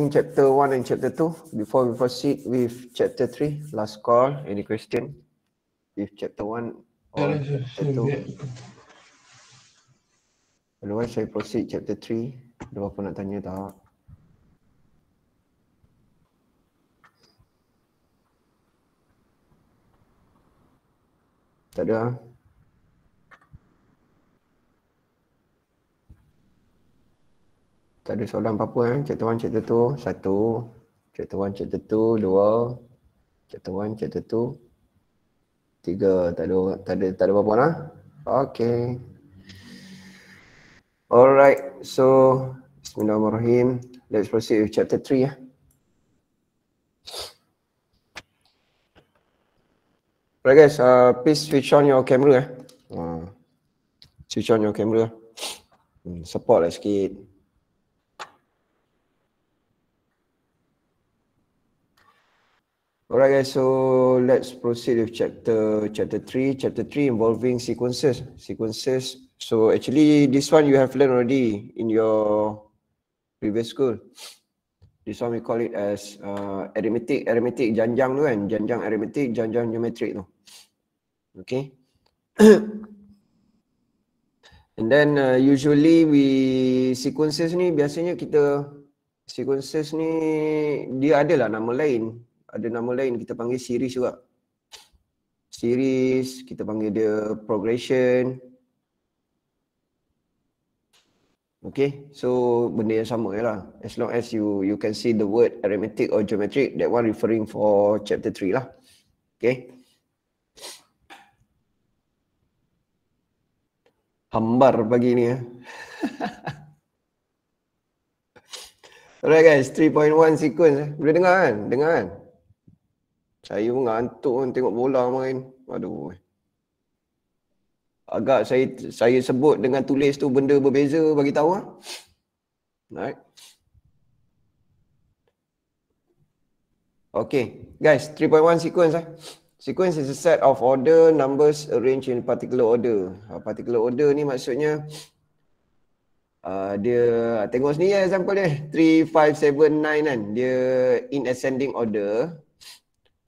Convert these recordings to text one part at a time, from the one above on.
in chapter 1 and chapter 2 before we proceed with chapter 3 last call any question with chapter 1 or chapter 2 otherwise I proceed chapter 3 ada apa nak tanya tak tak ada Tak ada soalan apa-apa eh. Chapter 1, chapter 2. Satu. Chapter 1, chapter 2. Dua. Chapter 1, chapter 2. Tiga. Tak ada, tak ada, tak ada apa-apa lah. Okay. Alright. So, Bismillahirrahmanirrahim. Let's proceed with chapter 3 ya. Eh. Alright guys, uh, please switch on your camera eh. Uh, switch on your camera. Hmm, support lah sikit. Alright guys, so let's proceed with chapter chapter 3, chapter 3 involving sequences. Sequences. So actually this one you have learned already in your previous school. This one we call it as uh, arithmetic, arithmetic janjang tu kan, janjang arithmetic, janjang geometric tu. Okay. And then uh, usually we sequences ni biasanya kita sequences ni dia adalah nama lain ada nama lain kita panggil series juga series kita panggil dia progression Okay, so benda yang sama lah. As long as you you can see the word arithmetic or geometric, that one referring for chapter 3 lah. Okay. Hambar pagi ni. Eh. Alright guys, 3.1 sequence. Eh. Boleh dengar kan? Dengar kan? Saya pun ngantuk kan tengok bola main. Aduh. Agak saya saya sebut dengan tulis tu benda berbeza bagi tahu ah. Right. Okay, guys, 3.1 sequence eh. Sequence is a set of order numbers arranged in particular order. Uh, particular order ni maksudnya uh, dia tengok sini ya lah example dia 3 5 7 9 kan. Dia in ascending order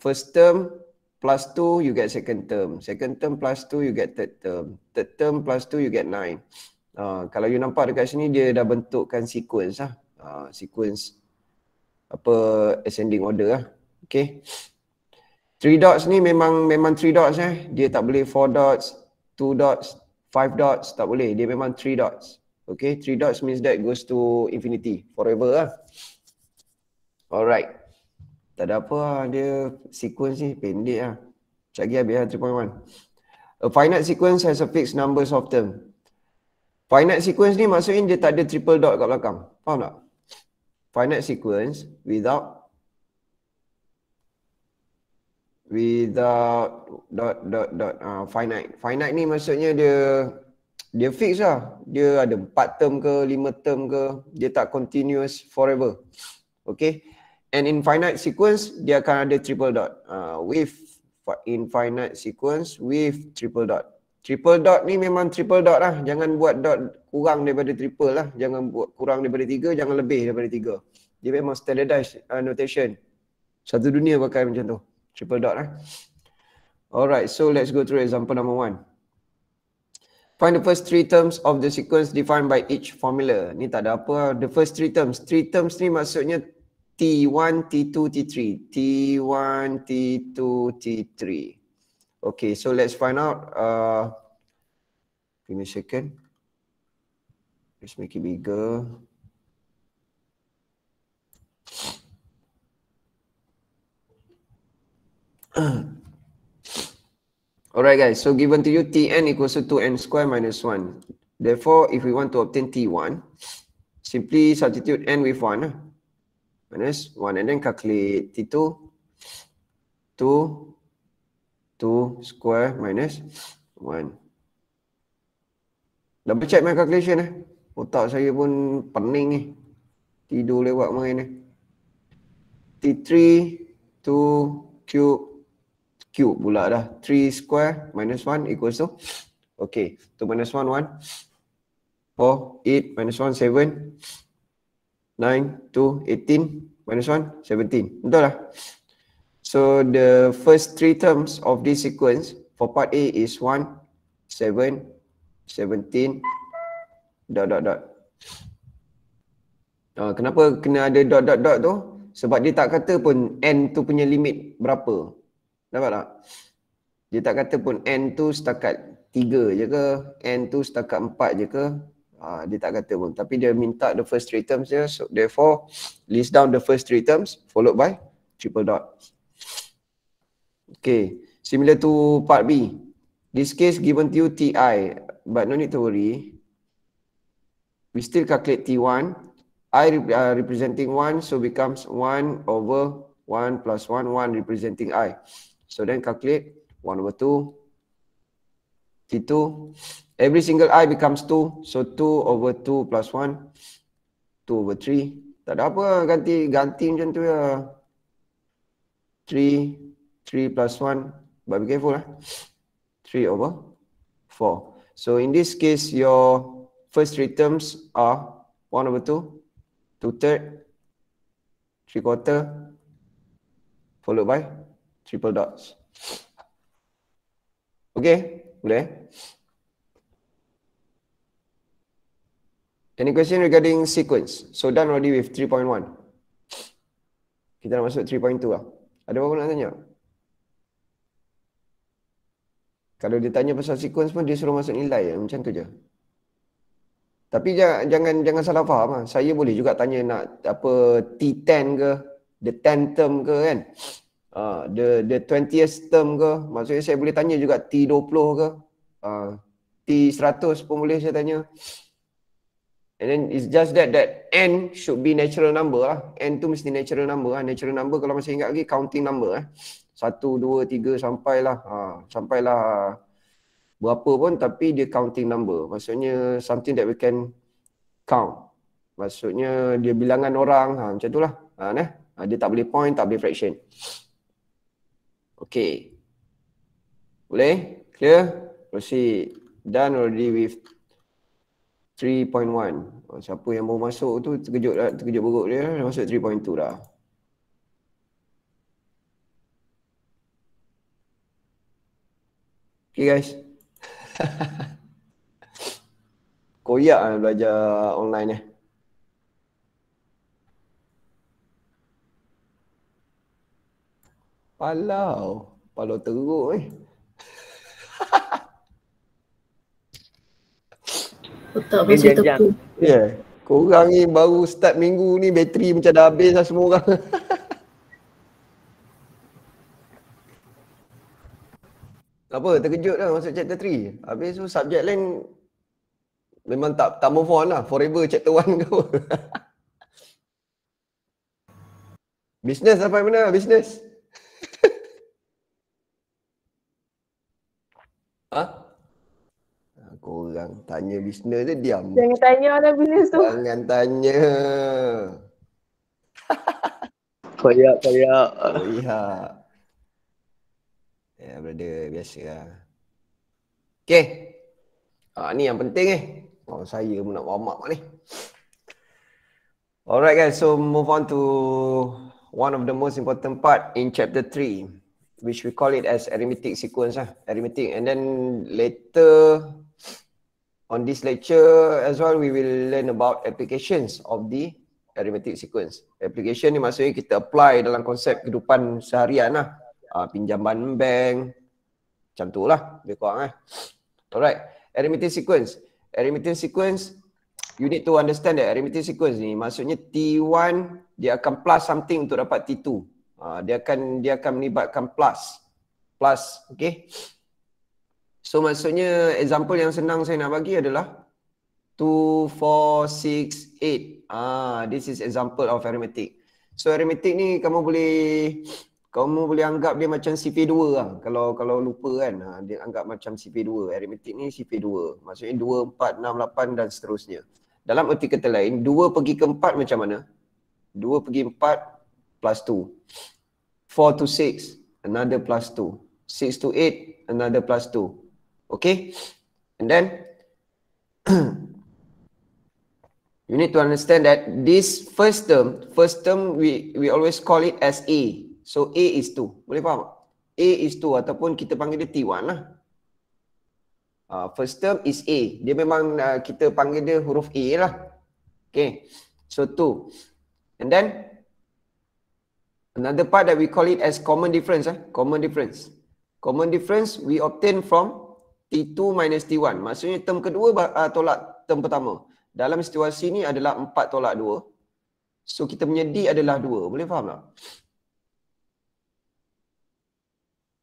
first term plus two, you get second term. Second term plus two, you get third term. Third term plus two, you get nine. Uh, kalau you nampak dekat sini, dia dah bentukkan sequence lah. Uh, sequence apa ascending order lah. Okay. Three dots ni memang memang three dots eh. Dia tak boleh four dots, two dots, five dots. Tak boleh. Dia memang three dots. Okay. Three dots means that goes to infinity. Forever lah. Alright. Tak ada apa lah. Dia sequence ni pendek lah. Cak Gia biar 3.1. A finite sequence has a fixed number of term. Finite sequence ni maksudnya dia tak ada triple dot kat belakang. Faham tak? Finite sequence without without dot dot dot uh, finite. Finite ni maksudnya dia dia fix lah. Dia ada 4 term ke 5 term ke. Dia tak continuous forever. Okay and in finite sequence dia akan ada triple dot uh, with in finite sequence with triple dot triple dot ni memang triple dot lah jangan buat dot kurang daripada triple lah jangan buat kurang daripada tiga jangan lebih daripada tiga dia memang standardized uh, notation satu dunia pakai macam tu triple dot lah alright so let's go through example number one Find the first three terms of the sequence defined by each formula. Ni tak ada apa. The first three terms. Three terms ni maksudnya T1, T2, T3. T1, T2, T3. Okay, so let's find out. Uh, give me a second. Let's make it bigger. Alright guys, so given to you Tn equals to 2n squared minus 1. Therefore, if we want to obtain T1, simply substitute n with 1 minus 1 and then calculate T2 2 2 square minus 1 Double check my calculation eh Otak saya pun pening ni eh. Tidur lewat main ni eh. T3 2 cube Cube pula dah 3 square minus 1 equals to Okay 2 minus 1 1 4 8 minus 1 7 9, 2, 18, minus 1, 17. Betul lah. So the first three terms of this sequence for part A is 1, 7, 17, dot, dot, dot. Uh, kenapa kena ada dot, dot, dot tu? Sebab dia tak kata pun N tu punya limit berapa. Nampak tak? Dia tak kata pun N tu setakat 3 je ke, N tu setakat 4 je ke, Ah, dia tak kata pun tapi dia minta the first three terms dia so therefore list down the first three terms followed by triple dot okay similar to part B this case given to you TI but no need to worry we still calculate T1 I uh, representing 1 so becomes 1 over 1 plus 1 1 representing I so then calculate 1 over 2 T2 every single i becomes 2 so 2 over 2 plus 1 2 over 3 tak ada apa ganti ganti macam tu ya 3 3 plus 1 but be careful lah 3 over 4 so in this case your first three terms are 1 over 2 2 third 3 quarter followed by triple dots okay boleh Any question regarding sequence? So done already with 3.1. Kita dah masuk 3.2 lah. Ada apa-apa nak tanya? Kalau dia tanya pasal sequence pun dia suruh masuk nilai ya? macam tu je. Tapi jangan, jangan jangan salah faham lah. Saya boleh juga tanya nak apa T10 ke, the 10 term ke kan. Uh, the the 20th term ke. Maksudnya saya boleh tanya juga T20 ke. Uh, ah, T100 pun boleh saya tanya. And then it's just that that n should be natural number lah. N tu mesti natural number lah. Natural number kalau masih ingat lagi counting number lah. Satu, dua, tiga sampailah. Ha, sampailah berapa pun tapi dia counting number. Maksudnya something that we can count. Maksudnya dia bilangan orang. Ha, macam tu lah. Ha, nah. ha, dia tak boleh point, tak boleh fraction. Okay. Boleh? Clear? Proceed. Done already with 3.1 siapa yang baru masuk tu terkejut lah, terkejut buruk dia dah masuk 3.2 dah Okay guys Koyak lah belajar online eh Palau Palau teruk eh Otak masih tepung. Ya. Yeah. Korang ni baru start minggu ni bateri macam dah habis lah semua orang. apa terkejut lah masuk chapter 3. Habis tu subjek lain memang tak tak move on lah. Forever chapter 1 kau. Business sampai mana? Business. bilang tanya bisnes dia diam. Jangan tanya orang bisnes tu. Jangan tanya. Koyak koyak. Koyak. Ya brother biasa lah. Okay. Ah, ni yang penting eh. Oh, saya pun nak warm up ni. Alright guys, so move on to one of the most important part in chapter 3 which we call it as arithmetic sequence lah arithmetic and then later on this lecture as well, we will learn about applications of the arithmetic sequence. Application ni maksudnya kita apply dalam konsep kehidupan seharian lah. Uh, ah, pinjaman bank, macam tu lah. Lebih kurang lah. Alright. Arithmetic sequence. Arithmetic sequence, you need to understand that arithmetic sequence ni maksudnya T1 dia akan plus something untuk dapat T2. Uh, ah, dia akan dia akan melibatkan plus. Plus, okay. So maksudnya example yang senang saya nak bagi adalah 2, 4, 6, 8. Ah, this is example of arithmetic. So arithmetic ni kamu boleh kamu boleh anggap dia macam CP2 lah. Kalau kalau lupa kan, ah, dia anggap macam CP2. Arithmetic ni CP2. Maksudnya 2, 4, 6, 8 dan seterusnya. Dalam arti kata lain, 2 pergi ke 4 macam mana? 2 pergi 4 plus 2. 4 to 6, another plus 2. 6 to 8, another plus 2. Okay. And then, you need to understand that this first term, first term we we always call it as A. So A is 2. Boleh faham? A is 2 ataupun kita panggil dia T1 lah. Uh, first term is A. Dia memang uh, kita panggil dia huruf A lah. Okay. So 2. And then, another part that we call it as common difference. Eh? Common difference. Common difference we obtain from T2 minus T1. Maksudnya term kedua uh, tolak term pertama. Dalam situasi ni adalah 4 tolak 2. So kita punya D adalah 2. Boleh faham tak?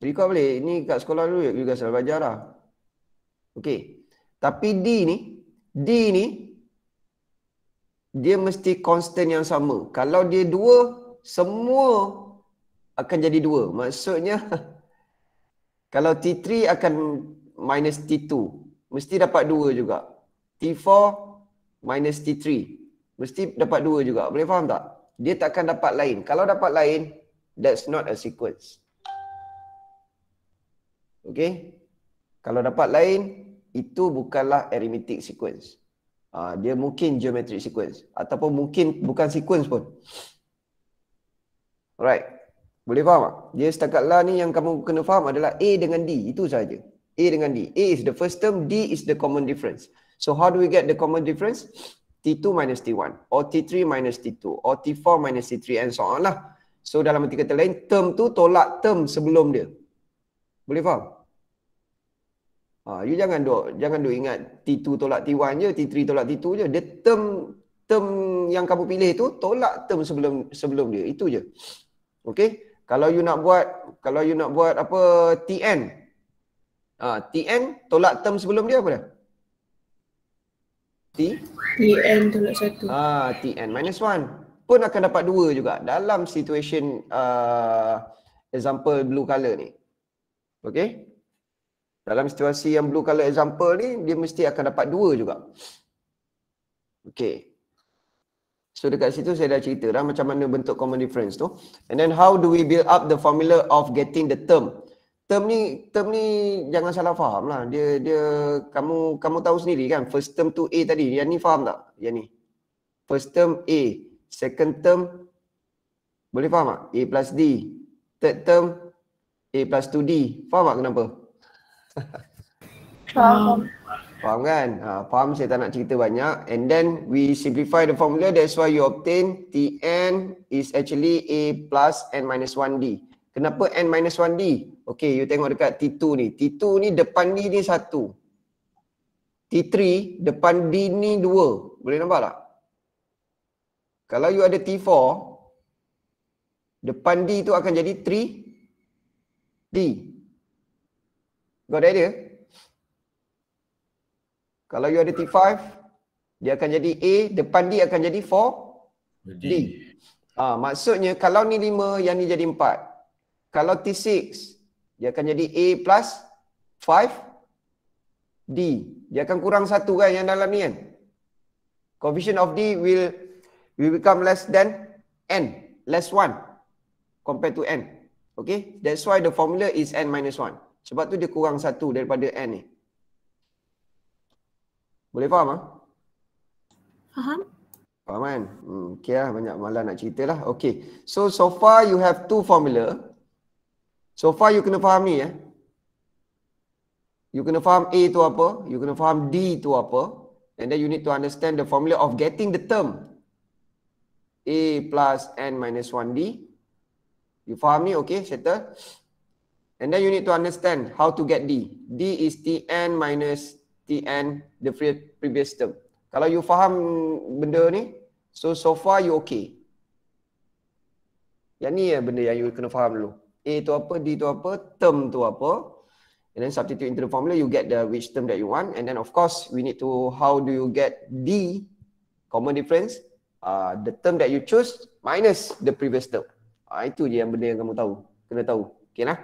Recall boleh? Ini kat sekolah dulu ya, juga selalu belajar lah. Okay. Tapi D ni, D ni, dia mesti constant yang sama. Kalau dia 2, semua akan jadi 2. Maksudnya, kalau T3 akan minus T2. Mesti dapat 2 juga. T4 minus T3. Mesti dapat 2 juga. Boleh faham tak? Dia takkan dapat lain. Kalau dapat lain, that's not a sequence. Okay? Kalau dapat lain, itu bukanlah arithmetic sequence. Uh, dia mungkin geometric sequence. Ataupun mungkin bukan sequence pun. Alright. Boleh faham tak? Dia setakat lah ni yang kamu kena faham adalah A dengan D. Itu saja. A dengan D. A is the first term, D is the common difference. So how do we get the common difference? T2 minus T1 or T3 minus T2 or T4 minus T3 and so on lah. So dalam arti kata lain, term tu tolak term sebelum dia. Boleh faham? Ha, you jangan duk, jangan duk ingat T2 tolak T1 je, T3 tolak T2 je. Dia term term yang kamu pilih tu tolak term sebelum sebelum dia. Itu je. Okay? Kalau you nak buat kalau you nak buat apa TN, Ha, ah, TN tolak term sebelum dia apa dia? T? TN tolak satu. Ah TN minus one. Pun akan dapat dua juga dalam situasi uh, ah, example blue color ni. Okay? Dalam situasi yang blue color example ni, dia mesti akan dapat dua juga. Okay. So dekat situ saya dah cerita dah macam mana bentuk common difference tu. And then how do we build up the formula of getting the term? term ni term ni jangan salah faham lah. Dia dia kamu kamu tahu sendiri kan first term tu A tadi. Yang ni faham tak? Yang ni. First term A, second term boleh faham tak? A plus D. Third term A plus 2D. Faham tak kenapa? Faham. Hmm. Faham kan? Ha, faham saya tak nak cerita banyak. And then we simplify the formula. That's why you obtain Tn is actually A plus N minus 1D. Kenapa n minus 1d? Okay, you tengok dekat t2 ni. T2 ni depan d ni satu, T3 depan d ni dua, Boleh nampak tak? Kalau you ada t4, depan d tu akan jadi 3d. Got the idea? Kalau you ada t5, dia akan jadi a, depan d akan jadi 4d. Ah, ha, maksudnya kalau ni 5, yang ni jadi 4. Kalau T6, dia akan jadi A plus 5D. Dia akan kurang satu kan yang dalam ni kan. Coefficient of D will will become less than N. Less 1 compared to N. Okay, that's why the formula is N minus 1. Sebab tu dia kurang satu daripada N ni. Boleh faham ah? Faham. Faham kan? Hmm, okay lah, banyak malah nak cerita lah. Okay, so so far you have two formula. So far you kena faham ni eh. You kena faham A tu apa, you kena faham D tu apa and then you need to understand the formula of getting the term. A plus N minus 1D. You faham ni? Okay, settle. And then you need to understand how to get D. D is Tn minus Tn, the previous term. Kalau you faham benda ni, so so far you okay. Yang ni ya benda yang you kena faham dulu. A tu apa, D tu apa, term tu apa and then substitute into the formula you get the which term that you want and then of course we need to how do you get D common difference uh, the term that you choose minus the previous term uh, itu je yang benda yang kamu tahu kena tahu okay lah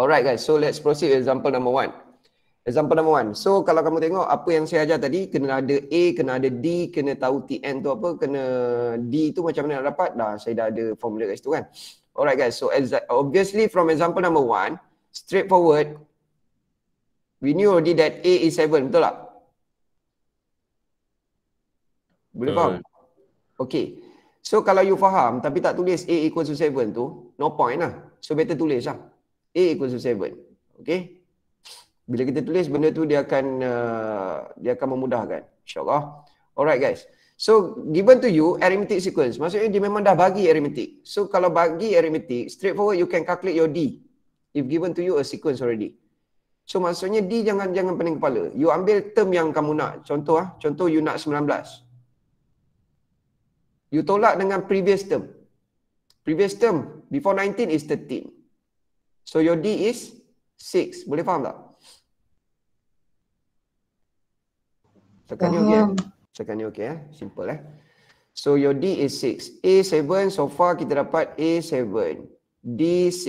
alright guys so let's proceed with example number one example number one so kalau kamu tengok apa yang saya ajar tadi kena ada A kena ada D kena tahu TN tu apa kena D tu macam mana nak dapat dah saya dah ada formula kat situ kan Alright guys, so obviously from example number one, straightforward, we knew already that A is 7, betul tak? Boleh faham? Uh. Okay. So kalau you faham tapi tak tulis A equals to 7 tu, no point lah. So better tulis lah. A equals to 7. Okay. Bila kita tulis benda tu dia akan uh, dia akan memudahkan. InsyaAllah. Alright guys. So given to you arithmetic sequence. Maksudnya dia memang dah bagi arithmetic. So kalau bagi arithmetic, straightforward you can calculate your D. If given to you a sequence already. So maksudnya D jangan jangan pening kepala. You ambil term yang kamu nak. Contoh ah, contoh you nak 19. You tolak dengan previous term. Previous term before 19 is 13. So your D is 6. Boleh faham tak? Tekan you again. Cakap ni okey eh. Simple eh. So your D is 6. A7 so far kita dapat A7. D6.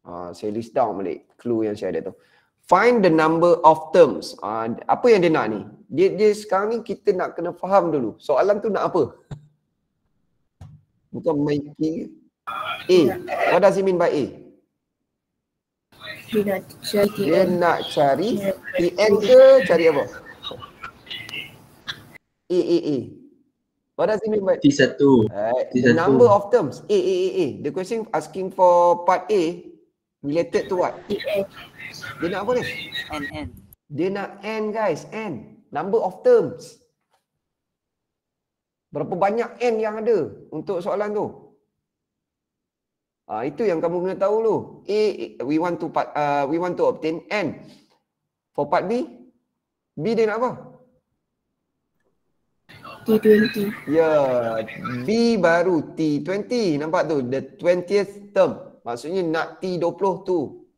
Uh, saya list down balik clue yang saya ada tu. Find the number of terms. Uh, apa yang dia nak ni? Dia, dia sekarang ni kita nak kena faham dulu. Soalan tu nak apa? Bukan making. A. What does he mean by A? Dia nak cari. Dia nak cari. PN ke cari apa? A A A. What does it mean by? T satu. Right. Number of terms. A A A A. The question asking for part A related to what? Dia nak apa ni? N N. Dia nak N guys. N. Number of terms. Berapa banyak N yang ada untuk soalan tu? Ah uh, itu yang kamu kena tahu dulu. A we want to part uh, we want to obtain N. For part B, B dia nak apa? T20. Ya, yeah, B baru T20. Nampak tu? The 20th term. Maksudnya nak T20 tu.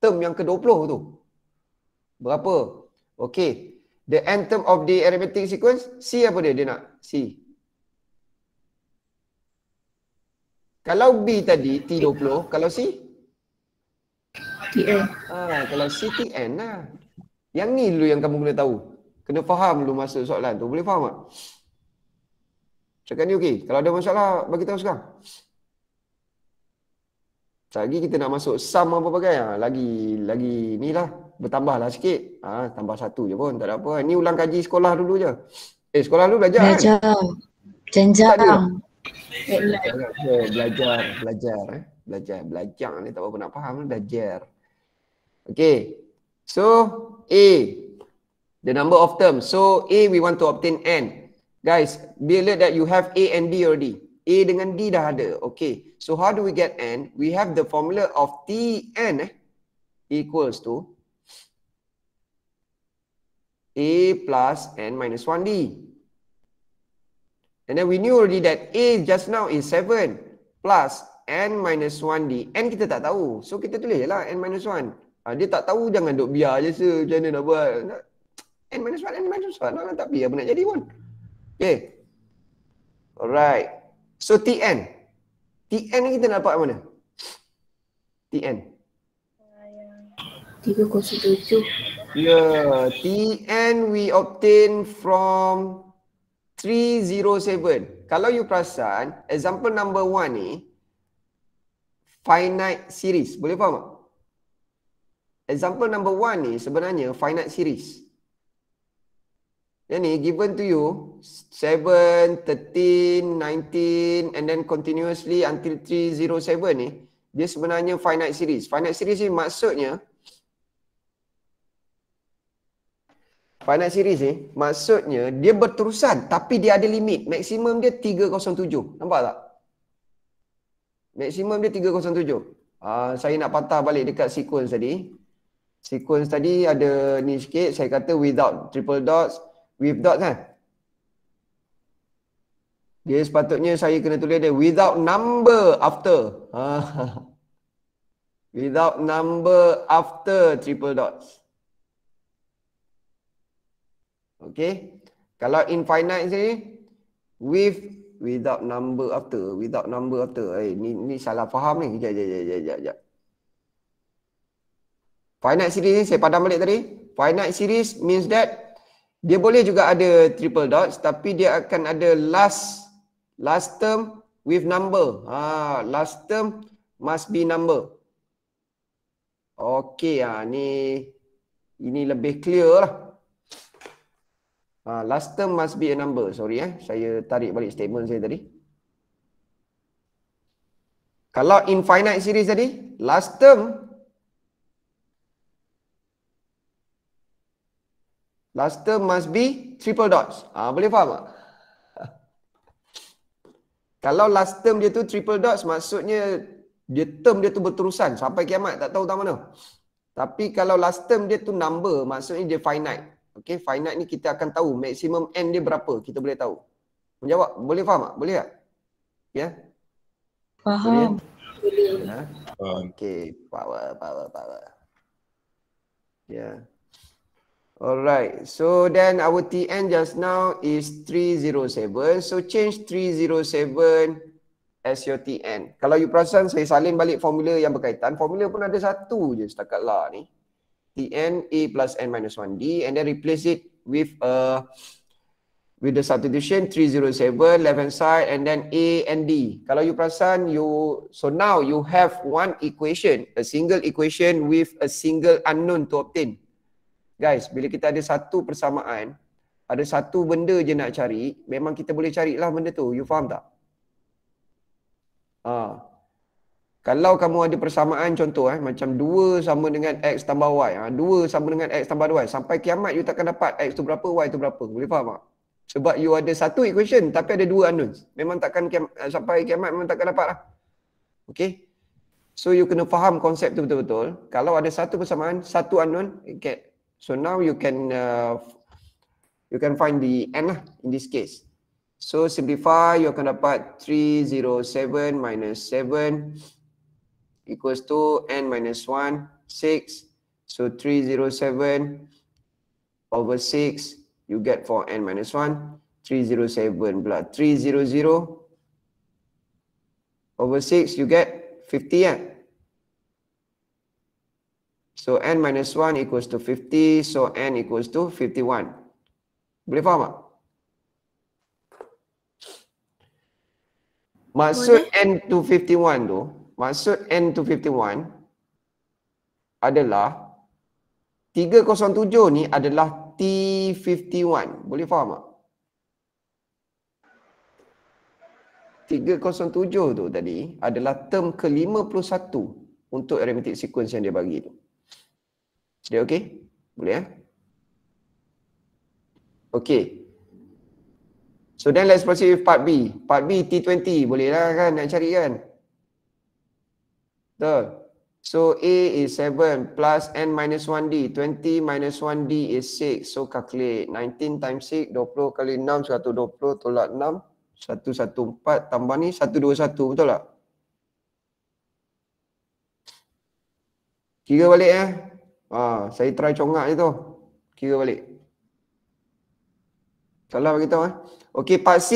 Term yang ke-20 tu. Berapa? Okay. The end term of the arithmetic sequence, C apa dia? Dia nak C. Kalau B tadi T20, kalau C? TN. Ah, ha, kalau C TN lah. Yang ni dulu yang kamu kena tahu. Kena faham dulu masuk soalan tu. Boleh faham tak? Cakap ni okey. Kalau ada masalah, bagi tahu sekarang. Lagi kita nak masuk sum apa bagai. Ah, lagi lagi ni lah. Bertambahlah sikit. Ha, tambah satu je pun. Tak ada apa. Ni ulang kaji sekolah dulu je. Eh, sekolah dulu belajar, belajar. kan? Belajar. Jenjang. Belajar. Belajar. Belajar. Eh? Belajar. Belajar ni tak apa-apa nak faham. Belajar. Okay. So, A. The number of terms. So, A we want to obtain N. Guys, bila that you have A and D already. A dengan D dah ada. Okay. So how do we get N? We have the formula of t Tn eh, equals to A plus N minus 1D. And then we knew already that A just now is 7 plus N minus 1D. N kita tak tahu. So kita tulis lah N minus 1. Ha, ah, dia tak tahu jangan duk biar je se macam mana nak buat. N minus 1, N minus 1. Nak tak biar pun nak jadi pun. Okay. Alright. So TN. TN ni kita dapat mana? TN. Uh, yang 307. Yeah, TN we obtain from 307. Kalau you perasan, example number one ni finite series. Boleh faham tak? Example number one ni sebenarnya finite series. Yang ni given to you Seven, thirteen, nineteen, and then continuously until three zero seven ni dia sebenarnya finite series. Finite series ni maksudnya finite series ni maksudnya dia berterusan tapi dia ada limit. Maksimum dia tiga tujuh. Nampak tak? Maksimum dia tiga 307. tujuh. Ah, saya nak patah balik dekat sequence tadi. Sequence tadi ada ni sikit. Saya kata without triple dots. With dots kan? Dia sepatutnya saya kena tulis dia without number after. Ha. without number after triple dots. Okay. Kalau infinite sini, with without number after. Without number after. Eh, ni, ni salah faham ni. Sekejap, sekejap, sekejap, sekejap. Finite series ni saya padam balik tadi. Finite series means that dia boleh juga ada triple dots tapi dia akan ada last last term with number ha last term must be number okay ha ni ini lebih clear lah ha, last term must be a number sorry eh saya tarik balik statement saya tadi kalau infinite series tadi last term last term must be triple dots ah boleh faham tak kalau last term dia tu triple dots maksudnya dia term dia tu berterusan sampai kiamat tak tahu tahu mana. Tapi kalau last term dia tu number maksudnya dia finite. Okay finite ni kita akan tahu maximum n dia berapa kita boleh tahu. Menjawab boleh faham tak? Boleh tak? Ya? Yeah? Faham. Boleh. Ya? Okay power power power. Ya. Yeah. Alright, so then our TN just now is 307. So change 307 as your TN. Kalau you perasan, saya salin balik formula yang berkaitan. Formula pun ada satu je setakat lah ni. TN A plus N minus 1D and then replace it with a uh, with the substitution 307 left hand side and then A and D. Kalau you perasan, you so now you have one equation, a single equation with a single unknown to obtain guys, bila kita ada satu persamaan, ada satu benda je nak cari, memang kita boleh carilah benda tu. You faham tak? Ha. Kalau kamu ada persamaan contoh eh, macam 2 sama dengan X tambah Y. Ha, ah, 2 sama dengan X tambah 2 Y. Sampai kiamat you takkan dapat X tu berapa, Y tu berapa. Boleh faham tak? Sebab you ada satu equation tapi ada dua unknown. Memang takkan kiamat, eh, sampai kiamat memang takkan dapat lah. Okay? So you kena faham konsep tu betul-betul. Kalau ada satu persamaan, satu unknown, okay, So now you can uh, you can find the n lah in this case. So simplify, you akan dapat 307 minus 7 equals to n minus 1, 6. So 307 over 6, you get for n minus 1, 307 pula. 300 over 6, you get 50 ya. So n minus 1 equals to 50, so n equals to 51. Boleh faham tak? Maksud Boleh. n to 51 tu, maksud n to 51 adalah 307 ni adalah T51. Boleh faham tak? 307 tu tadi adalah term ke-51 untuk arithmetic sequence yang dia bagi tu. Dia okey? Boleh eh? Okey. So then let's proceed with part B. Part B T20 boleh lah kan nak cari kan? Betul. So A is 7 plus N minus 1D. 20 minus 1D is 6. So calculate 19 times 6, 20 kali 6, 120 tolak 6. 114 1, tambah ni 121 betul tak? Kira balik eh. Ya? Ha, saya try congak je tu. Kira balik. Salah bagi tahu eh. Okey, part C.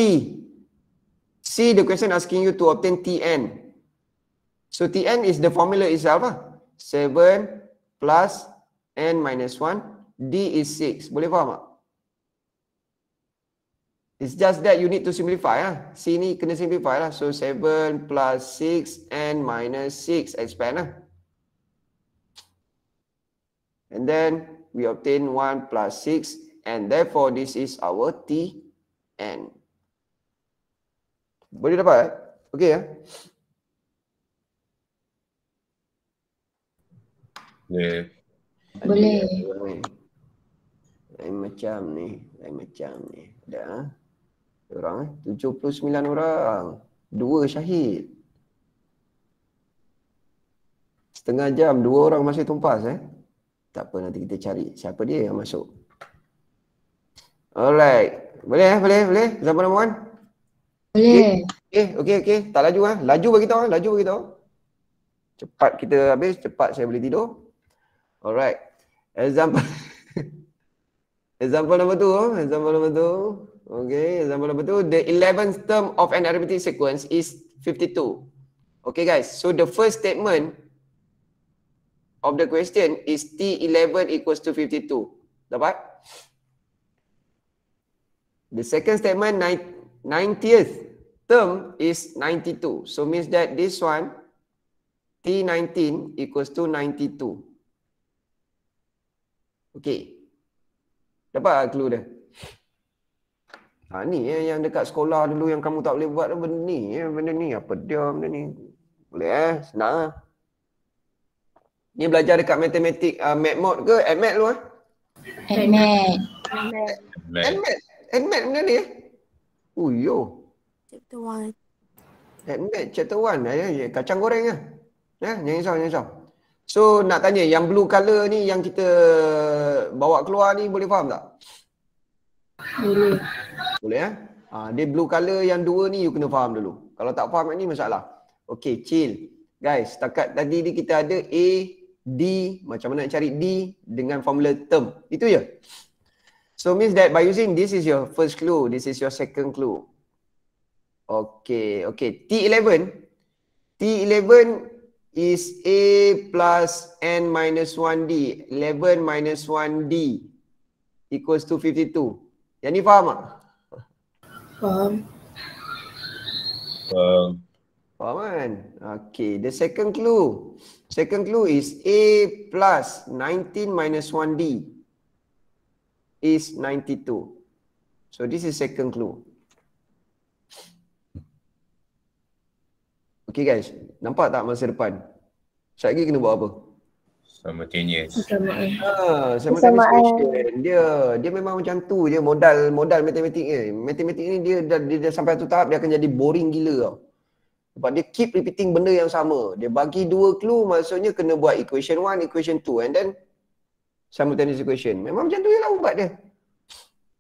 C the question asking you to obtain TN. So TN is the formula itself lah. 7 plus N minus 1. D is 6. Boleh faham tak? It's just that you need to simplify lah. Sini kena simplify lah. So 7 plus 6 N minus 6. Expand lah and then we obtain 1 plus 6 and therefore this is our Tn. boleh dapat eh? okey ya eh? yeah. boleh lain macam ni lain macam ni dah ha? orang eh 79 orang dua syahid setengah jam dua orang masih tumpas eh tak apa nanti kita cari siapa dia yang masuk. Alright. Boleh eh? Boleh? Boleh? Siapa nama Wan? Boleh. Okay, okay, okay. Tak laju ah. Laju bagi tahu, ah. laju bagi tahu. Cepat kita habis, cepat saya boleh tidur. Alright. Example Example number two. Oh. example number two. Okay, example number two. The eleventh term of an arithmetic sequence is 52. Okay guys, so the first statement of the question is T11 equals to 52. Dapat? The second statement, 90th term is 92. So means that this one, T19 equals to 92. Okay. Dapat tak clue dia? Ha, ni eh, yang dekat sekolah dulu yang kamu tak boleh buat benda ni. Eh, benda ni apa dia benda ni? Boleh eh? Senang lah. Ni belajar dekat matematik uh, mat mod ke admat lu ah? Admat. Admat. Admat benda ni eh? Uh, yo. Chapter 1. Admit chapter one. Eh, eh, kacang goreng lah. Eh, jangan risau, jangan risau. So nak tanya yang blue color ni yang kita bawa keluar ni boleh faham tak? Boleh. Boleh eh? Ha, dia blue color yang dua ni you kena faham dulu. Kalau tak faham ni masalah. Okay chill. Guys, setakat tadi ni kita ada A, D, macam mana nak cari D dengan formula term. Itu je. So means that by using this is your first clue, this is your second clue. Okay, okay. T11. T11 is A plus N minus 1D. 11 minus 1D equals to 52. Yang ni faham tak? Faham. Faham. Faham kan? Okay, the second clue. Second clue is A plus 19 minus 1D is 92. So this is second clue. Okay guys, nampak tak masa depan? Sekejap lagi kena buat apa? Simultaneous. Sama ha, ah, Simultaneous question. Dia, dia memang macam tu je modal modal matematik ni. Matematik ni dia dah, dia dah sampai tu tahap dia akan jadi boring gila tau sebab dia keep repeating benda yang sama. Dia bagi dua clue maksudnya kena buat equation one, equation two, and then simultaneous equation. Memang macam tu je lah ubat dia.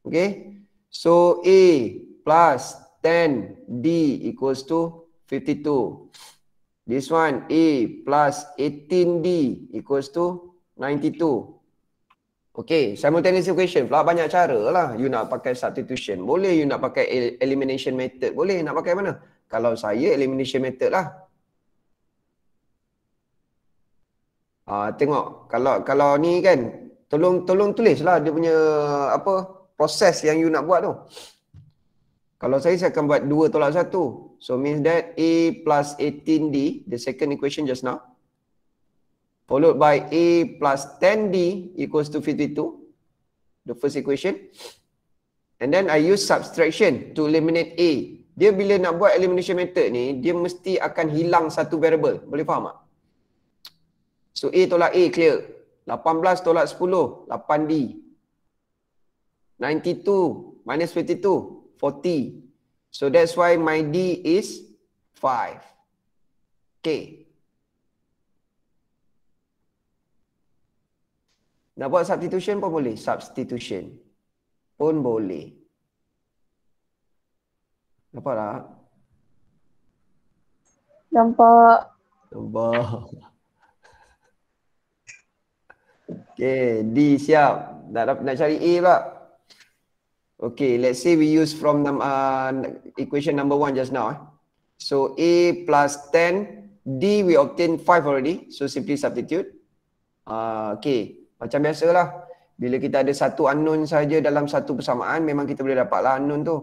Okay. So A plus 10 D equals to 52. This one A plus 18 D equals to 92. Okay, simultaneous equation. Pelak banyak cara lah. You nak pakai substitution. Boleh you nak pakai elimination method. Boleh nak pakai mana? kalau saya elimination method lah. Ah tengok kalau kalau ni kan tolong tolong tulislah dia punya apa proses yang you nak buat tu. Kalau saya saya akan buat 2 tolak 1. So means that a plus 18d the second equation just now followed by a plus 10d equals to 52 the first equation and then i use subtraction to eliminate a dia bila nak buat elimination method ni, dia mesti akan hilang satu variable. Boleh faham tak? So A tolak A clear. 18 tolak 10, 8D. 92 minus 52, 40. So that's why my D is 5. Okay. Nak buat substitution pun boleh. Substitution pun boleh. Nampak tak? Nampak. Nampak. Okay, D siap. Nak, nak cari A pula. Okay, let's say we use from uh, equation number one just now. Eh. So A plus 10, D we obtain 5 already. So simply substitute. Uh, ah, okay, macam biasalah. Bila kita ada satu unknown saja dalam satu persamaan, memang kita boleh dapatlah unknown tu.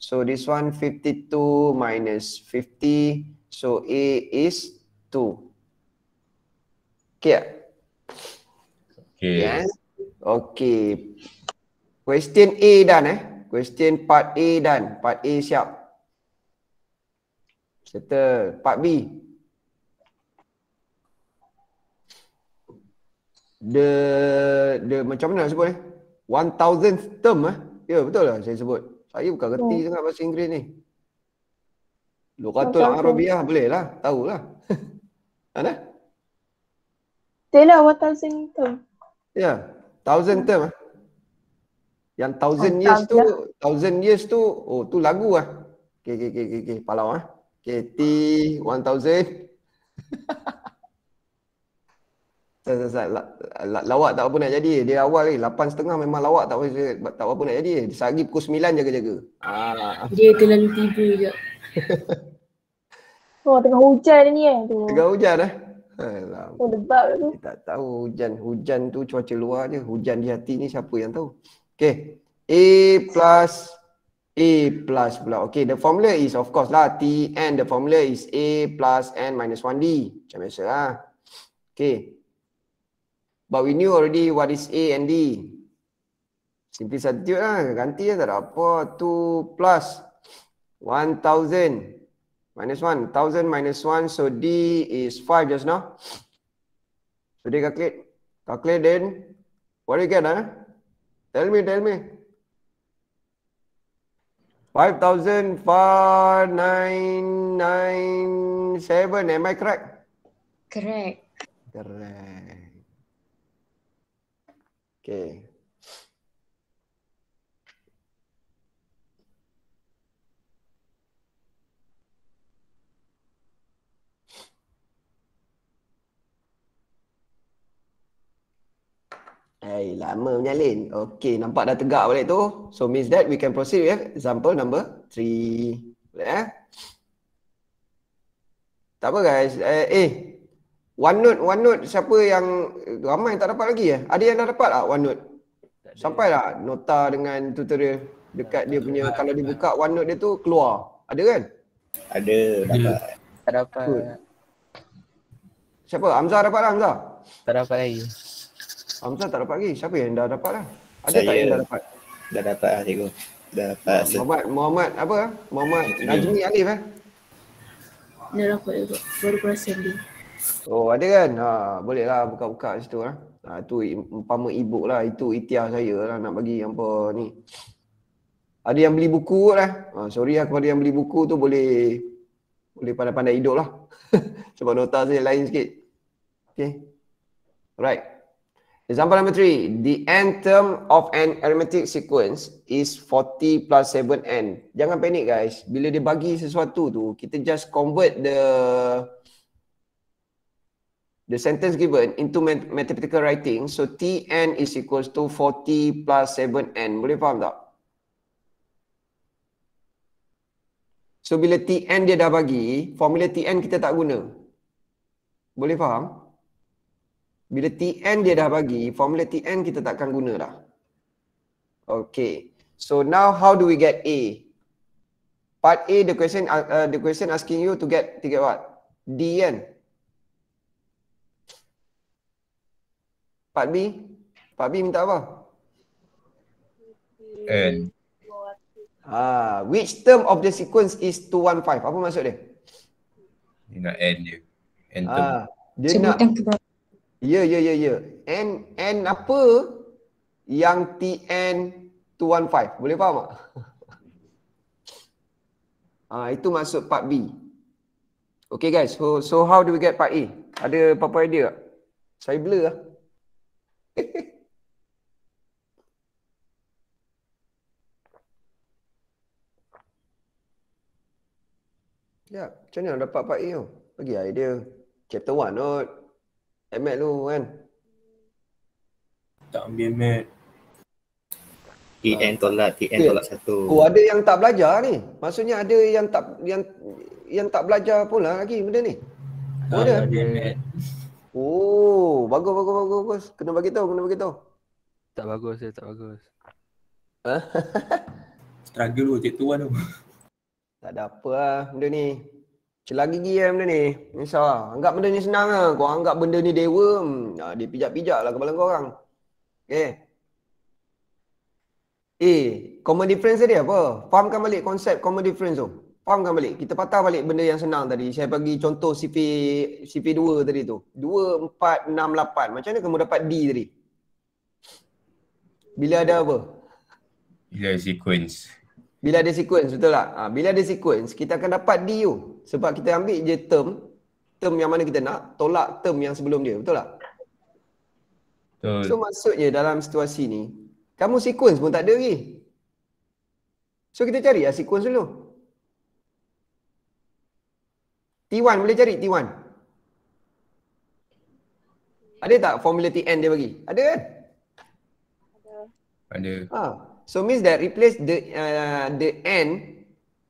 So this one 52 minus 50. So A is 2. Okay. Okay. Yeah. Okay. Question A done eh. Question part A done. Part A siap. Settle. Part B. The the macam mana nak sebut eh? 1000th term eh? Ya yeah, betul lah saya sebut. Saya bukan reti oh. Ya. sangat bahasa Inggeris ni. Lugatul Arabiah boleh lah, tahulah. Mana? Tela one thousand term. Ya, yeah. thousand ya. term. Ah. Yang thousand oh, years tu, lah. thousand years tu, oh tu lagu ah. Okay, okay, okay, okay, palau ah. Okay, T, one thousand. Ustaz, eh, eh, eh, Ustaz, lawak tak apa nak jadi. Dia awal ni, lapan setengah memang lawak tak apa, tak apa nak jadi. Dia sehari pukul sembilan jaga-jaga. Ah. Dia terlalu tiba je. oh, tengah hujan ni eh. Tu. Tengah hujan eh. Alah, oh, debat lah tu. tak tahu hujan. Hujan tu cuaca luar je. Hujan di hati ni siapa yang tahu. Okay. A plus A plus pula. Okay, the formula is of course lah t TN. The formula is A plus N minus 1D. Macam biasa lah. Okay. But we knew already what is A and D. Simply substitute lah. Ganti lah. Tak ada apa. 2 plus 1000 minus 1. 1000 minus 1. So D is 5 just now. So D calculate. Calculate then. What do you get? Huh? Ah? Tell me, tell me. 5,4997. Am I correct? Correct. Correct. Okay. Hey, lama menyalin. Okay, nampak dah tegak balik tu. So means that we can proceed with example number 3. Boleh eh? Tak apa guys. Eh, eh OneNote, OneNote siapa yang eh, ramai tak dapat lagi ya? Ada yang dah dapat tak OneNote? Sampai tak nota dengan tutorial dekat dia punya kalau dia buka OneNote dia tu keluar. Ada kan? Ada, ya. dapat. Tak dapat. Cool. Siapa? Hamzah dapat lah Hamzah? Tak dapat lagi. Hamzah tak dapat lagi. Siapa yang dah dapat lah? Ada Saya tak yang dah dapat? Dah dapat lah cikgu. Dah dapat. Ah, Muhammad, Muhammad apa? Muhammad Najmi Alif eh? Dah dapat juga. Baru perasan dia. Oh ada kan? Ha, boleh lah buka-buka situ lah. Ha. ha, umpama e-book lah. Itu itiah saya lah nak bagi yang apa ni. Ada yang beli buku lah. Ha, sorry lah ada yang beli buku tu boleh boleh pandai-pandai hidup lah. Sebab nota saya lain sikit. Okay. Alright. Example number three. The n term of an arithmetic sequence is 40 plus 7n. Jangan panik guys. Bila dia bagi sesuatu tu, kita just convert the the sentence given into mathematical writing. So Tn is equals to 40 plus 7n. Boleh faham tak? So bila Tn dia dah bagi, formula Tn kita tak guna. Boleh faham? Bila Tn dia dah bagi, formula Tn kita takkan guna dah. Okay. So now how do we get A? Part A, the question uh, uh the question asking you to get to get what? D kan? Eh? Part B? Part B minta apa? N. Ah, uh, which term of the sequence is 215? Apa maksud dia? Dia nak N dia. N term. Uh, dia Sebutan nak. Ya, ya, ya, ya, N, N apa yang TN 215? Boleh faham tak? Ah, uh, itu maksud part B. Okay guys, so so how do we get part A? Ada apa-apa idea Saya blur lah. Ya, macam mana dapat pak a tu? Bagi lah idea. Chapter 1 tu. Emet lu kan? Tak ambil Emet. TN ah. tolak, TN tolak satu. Oh ada yang tak belajar ni. Maksudnya ada yang tak yang yang tak belajar pula lagi benda ni. Tak ada. Ambil Oh, bagus bagus bagus bagus. Kena bagi tahu, kena bagi tahu. Tak bagus saya eh, tak bagus. Struggle dulu cik tuan tu. Tak ada apa lah benda ni. Celah gigi lah benda ni. InsyaAllah. Anggap benda ni senang lah. Kau anggap benda ni dewa. Nah, hmm. dia pijak-pijak lah kepala kau orang. Okay. Eh, common difference dia apa? Fahamkan balik konsep common difference tu fahamkan balik. Kita patah balik benda yang senang tadi. Saya bagi contoh CP CP2 tadi tu. 2 4 6 8. Macam mana kamu dapat D tadi? Bila ada apa? Bila ada sequence. Bila ada sequence betul tak? Ha, bila ada sequence kita akan dapat D tu. Sebab kita ambil je term term yang mana kita nak tolak term yang sebelum dia. Betul tak? Betul. So maksudnya dalam situasi ni kamu sequence pun tak ada lagi. So kita cari lah sequence dulu. T1 boleh cari T1. Ada tak formula Tn dia bagi? Ada kan? Ada. Ada. Ha. So means that replace the uh, the n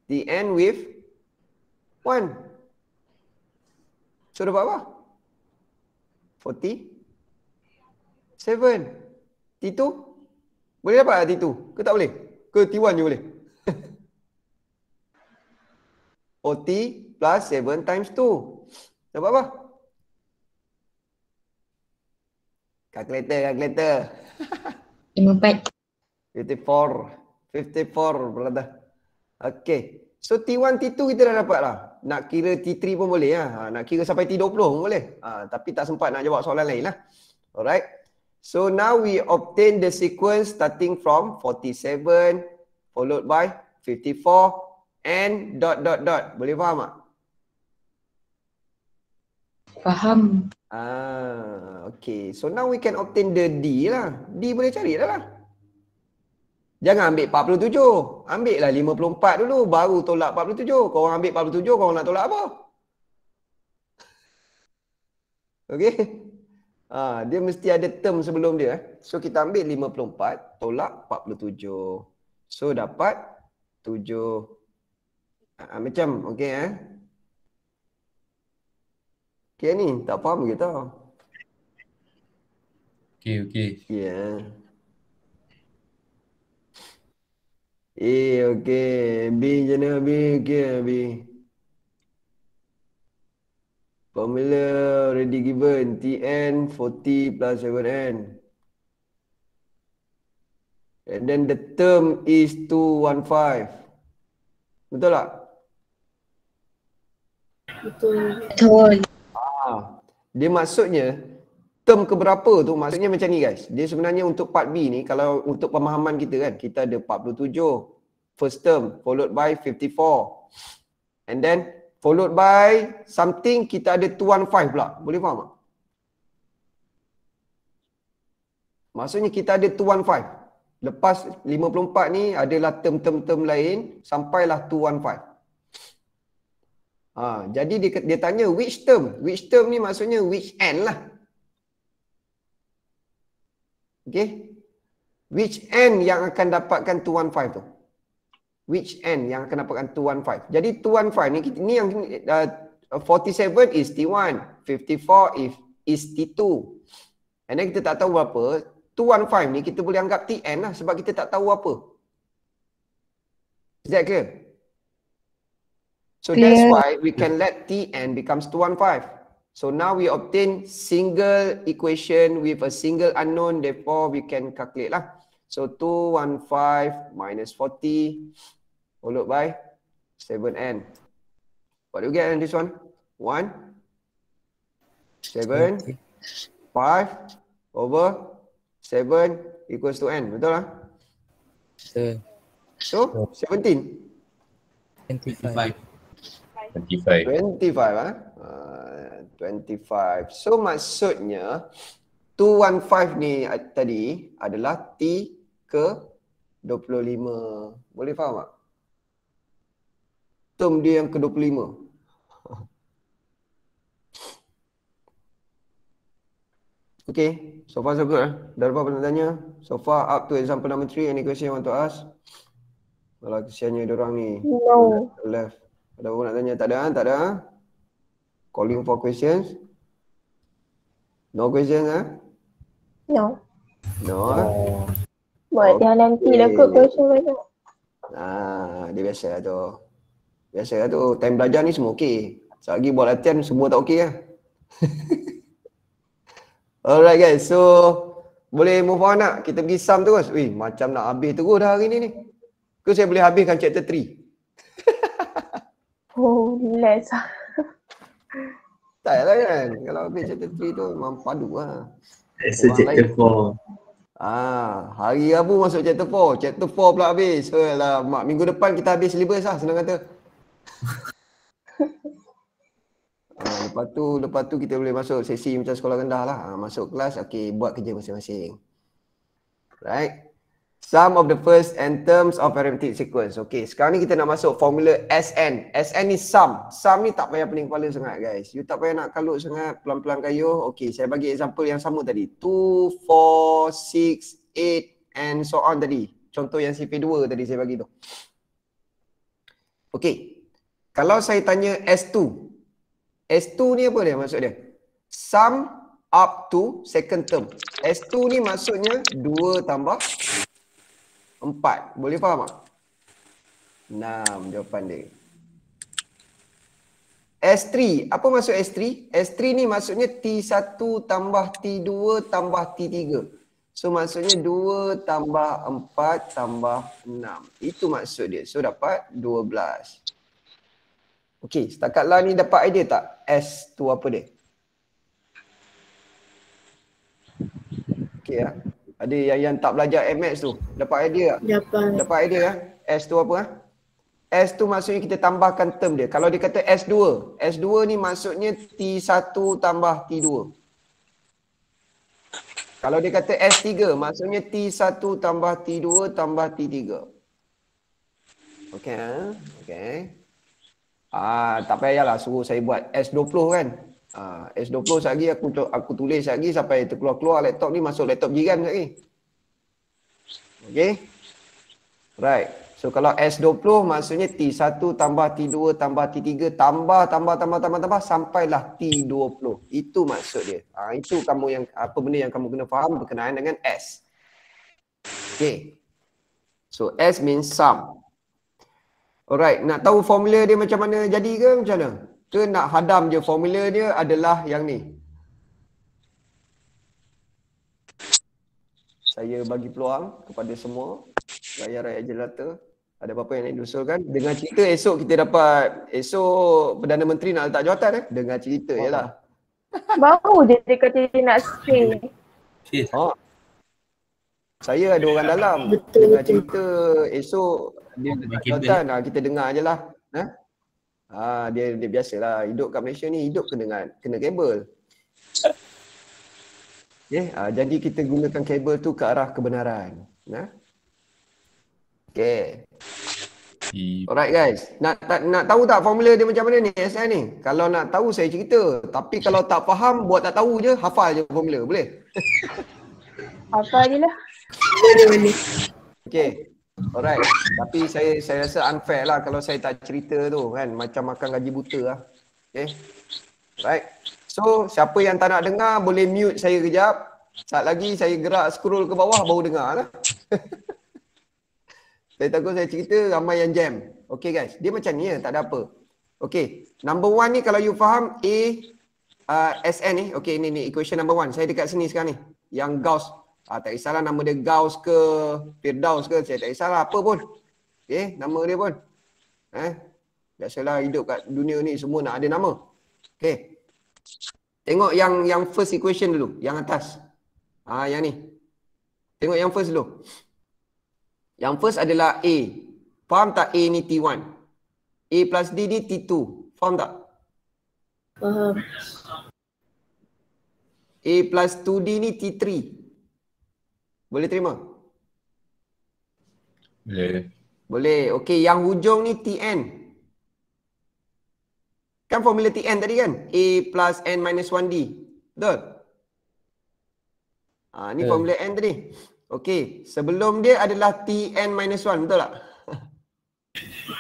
the n with 1. So dapat apa? 47. T2 boleh dapat lah T2 ke tak boleh? Ke T1 je boleh? 47 plus 7 times 2. Dapat apa? Kalkulator, kalkulator. 54. 54. 54, brother. Okay. So T1, T2 kita dah dapat lah. Nak kira T3 pun boleh lah. Ha, nak kira sampai T20 pun boleh. Ha, tapi tak sempat nak jawab soalan lain lah. Alright. So now we obtain the sequence starting from 47 followed by 54 and dot dot dot. Boleh faham tak? Faham. Ah, okay. So now we can obtain the D lah. D boleh cari dah lah. Jangan ambil 47. Ambil lah 54 dulu baru tolak 47. Korang ambil 47, korang nak tolak apa? Okay. Ah, dia mesti ada term sebelum dia. Eh. So kita ambil 54, tolak 47. So dapat 7. Ah, macam, okay eh. Okay ni, tak faham kita. tau Okay, okay Yeah A, okay B, jana B, okay eh, B Formula already given Tn 40 plus 7n And then the term is 215 Betul tak? Betul Betul dia maksudnya term keberapa tu maksudnya macam ni guys. Dia sebenarnya untuk part B ni kalau untuk pemahaman kita kan kita ada 47 first term followed by 54 and then followed by something kita ada 215 pula. Boleh faham tak? Maksudnya kita ada 215. Lepas 54 ni adalah term-term-term lain sampailah 215. Ha, jadi dia, dia tanya which term? Which term ni maksudnya which end lah. Okay. Which end yang akan dapatkan 215 tu? Which end yang akan dapatkan 215? Jadi 215 ni, ni yang uh, 47 is T1. 54 if is T2. And then kita tak tahu apa 215 ni kita boleh anggap Tn lah sebab kita tak tahu apa. Is that clear? So Clear. that's why we can let T n becomes two one five. So now we obtain single equation with a single unknown. Therefore, we can calculate. Lah. So two one five minus forty, followed by seven n What do you get in this one? One seven five over seven equals to n. Betul lah? So, seventeen. 17. five. 25 eh? Ah? Uh, 25. So maksudnya 215 ni uh, tadi adalah T ke 25. Boleh faham tak? Term dia yang ke 25. Okay, so far so good. Eh? Dah lupa apa nak tanya? So far up to example number three, any question you want to ask? Kalau kesiannya diorang ni. No. Left. Ada orang nak tanya? Tak ada, ah, tak ada. Ah? Calling for questions. No questions, ah? No. No. Ah? Oh. Buat okay. nanti lah kot question banyak. Ah, dia biasa lah tu. Biasa lah tu. Time belajar ni semua okey. Sekejap lagi buat latihan semua tak okey lah. Alright guys, so boleh move on tak? Kita pergi sum terus. Wih, macam nak habis terus dah hari ni ni. Ke saya boleh habiskan chapter 3? Oh, less lah. tak lah kan. Kalau ambil chapter 3 tu memang padu lah. Eh, Rasa chapter 4. Ah, hari Rabu masuk chapter 4. Chapter 4 pula habis. So, lah, mak minggu depan kita habis syllabus lah senang kata. ah, lepas tu lepas tu kita boleh masuk sesi macam sekolah rendah lah. Ah, masuk kelas okay buat kerja masing-masing. Right? Some of the first and terms of arithmetic sequence. Okay, sekarang ni kita nak masuk formula Sn. Sn ni sum. Sum ni tak payah pening kepala sangat guys. You tak payah nak kalut sangat pelan-pelan kayu. Okay, saya bagi example yang sama tadi. 2, 4, 6, 8 and so on tadi. Contoh yang CP2 tadi saya bagi tu. Okay. Kalau saya tanya S2. S2 ni apa dia maksud dia? Sum up to second term. S2 ni maksudnya 2 tambah Empat. Boleh faham tak? Enam jawapan dia. S3. Apa maksud S3? S3 ni maksudnya T1 tambah T2 tambah T3. So maksudnya 2 tambah 4 tambah 6. Itu maksud dia. So dapat 12. Okey, setakat lah ni dapat idea tak S tu apa dia? Okey lah. Ya? Ada yang yang tak belajar MX tu. Dapat idea tak? Dapat. Dapat idea kan? S tu apa kan? S tu maksudnya kita tambahkan term dia. Kalau dia kata S2. S2 ni maksudnya T1 tambah T2. Kalau dia kata S3 maksudnya T1 tambah T2 tambah T3. Okay. Ha? Okay. Ah, tak payahlah suruh saya buat S20 kan. Ah, S20 sehari aku aku tulis lagi sampai terkeluar-keluar laptop ni masuk laptop jiran sehari. Okay. Right. So kalau S20 maksudnya T1 tambah T2 tambah T3 tambah tambah tambah tambah tambah sampailah T20. Itu maksud dia. Ha, itu kamu yang apa benda yang kamu kena faham berkenaan dengan S. Okay. So S means sum. Alright, nak tahu formula dia macam mana jadi ke macam mana? kita nak hadam je formula dia adalah yang ni. Saya bagi peluang kepada semua rakyat-rakyat jelata ada apa-apa yang nak diusulkan. Dengan cerita esok kita dapat esok Perdana Menteri nak letak jawatan eh. Dengan cerita oh. lah. Baru je dia kata dia nak stay. Oh. Saya ada orang dalam. Betul, dengan betul. cerita esok dia letak jawatan. Ha, kita dengar je lah. Eh? Ha, dia, dia biasalah hidup kat Malaysia ni hidup kena dengan kena kabel. Okey, eh, ha, jadi kita gunakan kabel tu ke arah kebenaran. Nah. Ha? Okey. Alright guys, nak tak, nak tahu tak formula dia macam mana ni SN ni? Kalau nak tahu saya cerita, tapi kalau tak faham buat tak tahu je, hafal je formula, boleh? Hafal je lah. Boleh, Okey. Alright. Tapi saya saya rasa unfair lah kalau saya tak cerita tu kan. Macam makan gaji buta lah. Okay. Alright. So siapa yang tak nak dengar boleh mute saya kejap. Sekejap lagi saya gerak scroll ke bawah baru dengar lah. saya takut saya cerita ramai yang jam. Okay guys. Dia macam ni ya. Tak ada apa. Okay. Number one ni kalau you faham A uh, SN ni. Okay ni ni equation number one. Saya dekat sini sekarang ni. Yang Gauss ha, tak kisahlah nama dia Gauss ke Firdaus ke saya tak kisahlah apa pun. Okey, nama dia pun. Eh. Biasalah hidup kat dunia ni semua nak ada nama. Okay, Tengok yang yang first equation dulu, yang atas. Ah ha, yang ni. Tengok yang first dulu. Yang first adalah A. Faham tak A ni T1? A plus D ni T2. Faham tak? Faham. Uh-huh. A plus 2D ni T3. Boleh terima? Boleh. Boleh. Okey, yang hujung ni TN. Kan formula TN tadi kan? A plus N minus 1D. Betul? Ha, ni yeah. formula N tadi. Okey, sebelum dia adalah TN minus 1. Betul tak?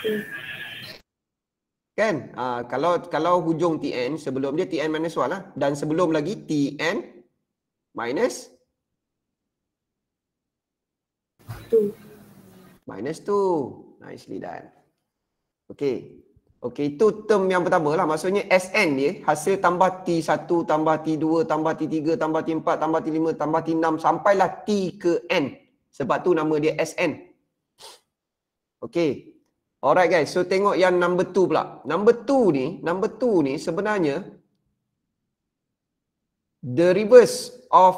kan? Ha, kalau kalau hujung TN, sebelum dia TN minus 1 lah. Dan sebelum lagi TN minus 2. Minus 2. Nicely done. Okay. Okay, itu term yang pertama lah. Maksudnya Sn dia hasil tambah T1, tambah T2, tambah T3, tambah T4, tambah T5, tambah T6. Sampailah T ke N. Sebab tu nama dia Sn. Okay. Alright guys. So tengok yang number 2 pula. Number 2 ni, number 2 ni sebenarnya the reverse of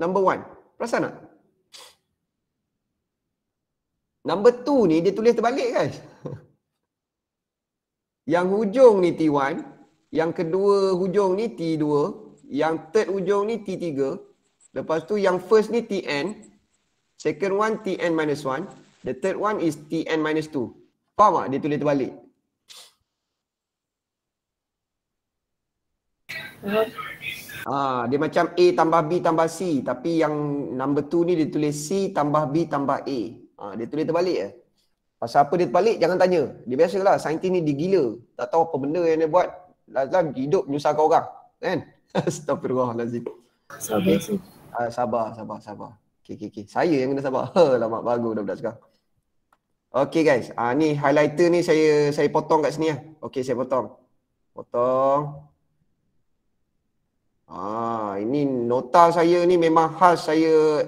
number 1. Perasan tak? Number two ni dia tulis terbalik guys. yang hujung ni T1. Yang kedua hujung ni T2. Yang third hujung ni T3. Lepas tu yang first ni Tn. Second one Tn minus 1. The third one is Tn minus 2. Faham tak dia tulis terbalik? Ah, ha, dia macam A tambah B tambah C. Tapi yang number 2 ni dia tulis C tambah B tambah A. Ha, dia tulis terbalik eh. Pasal apa dia terbalik, jangan tanya. Dia biasalah, saintis ni digila. Tak tahu apa benda yang dia buat. Dalam hidup menyusahkan orang. Kan? Astagfirullahaladzim. Sabar. Uh, sabar, sabar, sabar. Okay, okay, okay. Saya yang kena sabar. Alamak, mak bagus dah budak sekarang. Okay guys, uh, ni highlighter ni saya saya potong kat sini lah. Eh. Okay, saya potong. Potong. Ah, ini nota saya ni memang khas saya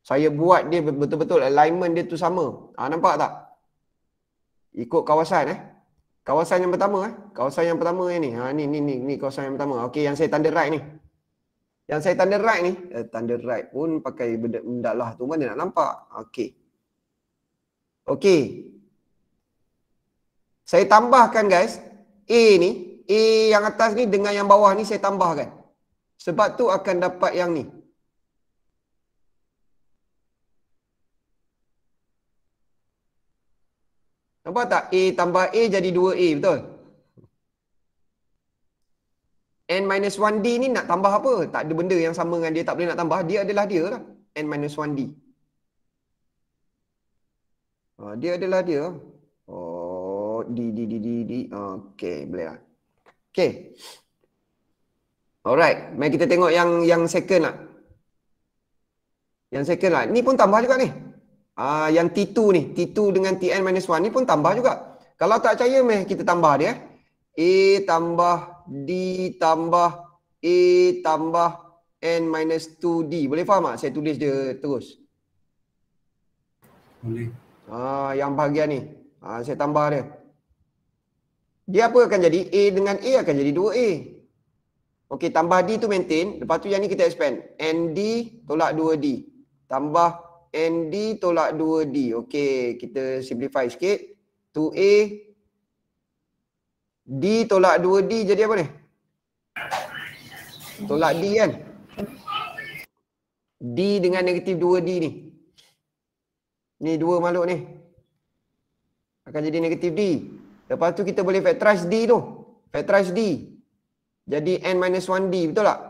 saya buat dia betul-betul alignment dia tu sama. Ah, nampak tak? Ikut kawasan eh. Kawasan yang pertama eh. Kawasan yang pertama ni. Ha ni ni ni ni kawasan yang pertama. Okey yang saya tanda right ni. Yang saya tanda right ni, eh, tanda right pun pakai benda benda lah tu mana nak nampak. Okey. Okey. Saya tambahkan guys. A ni, A yang atas ni dengan yang bawah ni saya tambahkan. Sebab tu akan dapat yang ni. Nampak tak? A tambah A jadi 2A, betul? N minus 1D ni nak tambah apa? Tak ada benda yang sama dengan dia, tak boleh nak tambah. Dia adalah dia lah. N minus 1D. Ah, dia adalah dia. Oh, D, D, D, D, D. Okay, boleh lah. Okay. Alright, mari kita tengok yang yang second lah. Yang second lah. Ni pun tambah juga ni. Ah uh, yang T2 ni, T2 dengan TN minus 1 ni pun tambah juga. Kalau tak percaya meh kita tambah dia. Eh. A tambah D tambah A tambah N minus 2D. Boleh faham tak? Saya tulis dia terus. Boleh. Ah uh, yang bahagian ni. Ah uh, saya tambah dia. Dia apa akan jadi? A dengan A akan jadi 2A. Okey, tambah D tu maintain. Lepas tu yang ni kita expand. ND tolak 2D. Tambah ND tolak 2D. Okey, kita simplify sikit. 2A. D tolak 2D jadi apa ni? Tolak D kan? D dengan negatif 2D ni. Ni dua makhluk ni. Akan jadi negatif D. Lepas tu kita boleh factorize D tu. Factorize D. Jadi n minus 1d betul tak?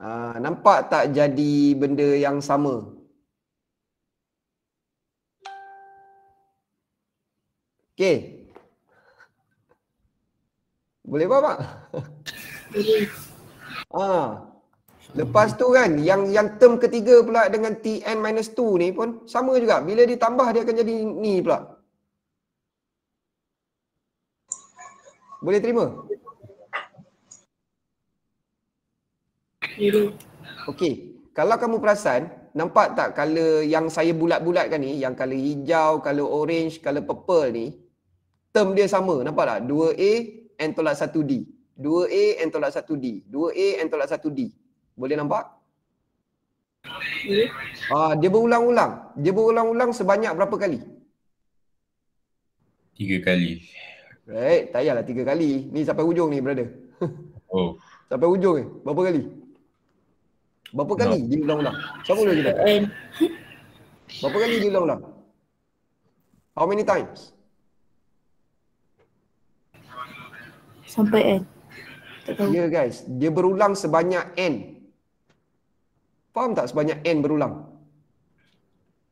Uh, nampak tak jadi benda yang sama? Okay. Boleh buat tak? Boleh. Ah. Lepas tu kan yang yang term ketiga pula dengan tn minus 2 ni pun sama juga. Bila ditambah dia akan jadi ni pula. Boleh terima? Okey. Kalau kamu perasan, nampak tak color yang saya bulat-bulatkan ni, yang color hijau, color orange, color purple ni, term dia sama. Nampak tak? 2A and tolak 1D. 2A and tolak 1D. 2A and tolak 1D. Boleh nampak? Boleh. Ah, dia berulang-ulang. Dia berulang-ulang sebanyak berapa kali? Tiga kali. Right? Tak payahlah tiga kali. Ni sampai hujung ni, brother. Oh. Sampai hujung ni. Berapa kali? Berapa kali no. diulang-ulang? Sama dulu kita. Berapa kali diulang-ulang? How many times? Sampai N. Ya yeah, guys, dia berulang sebanyak N. Faham tak sebanyak N berulang?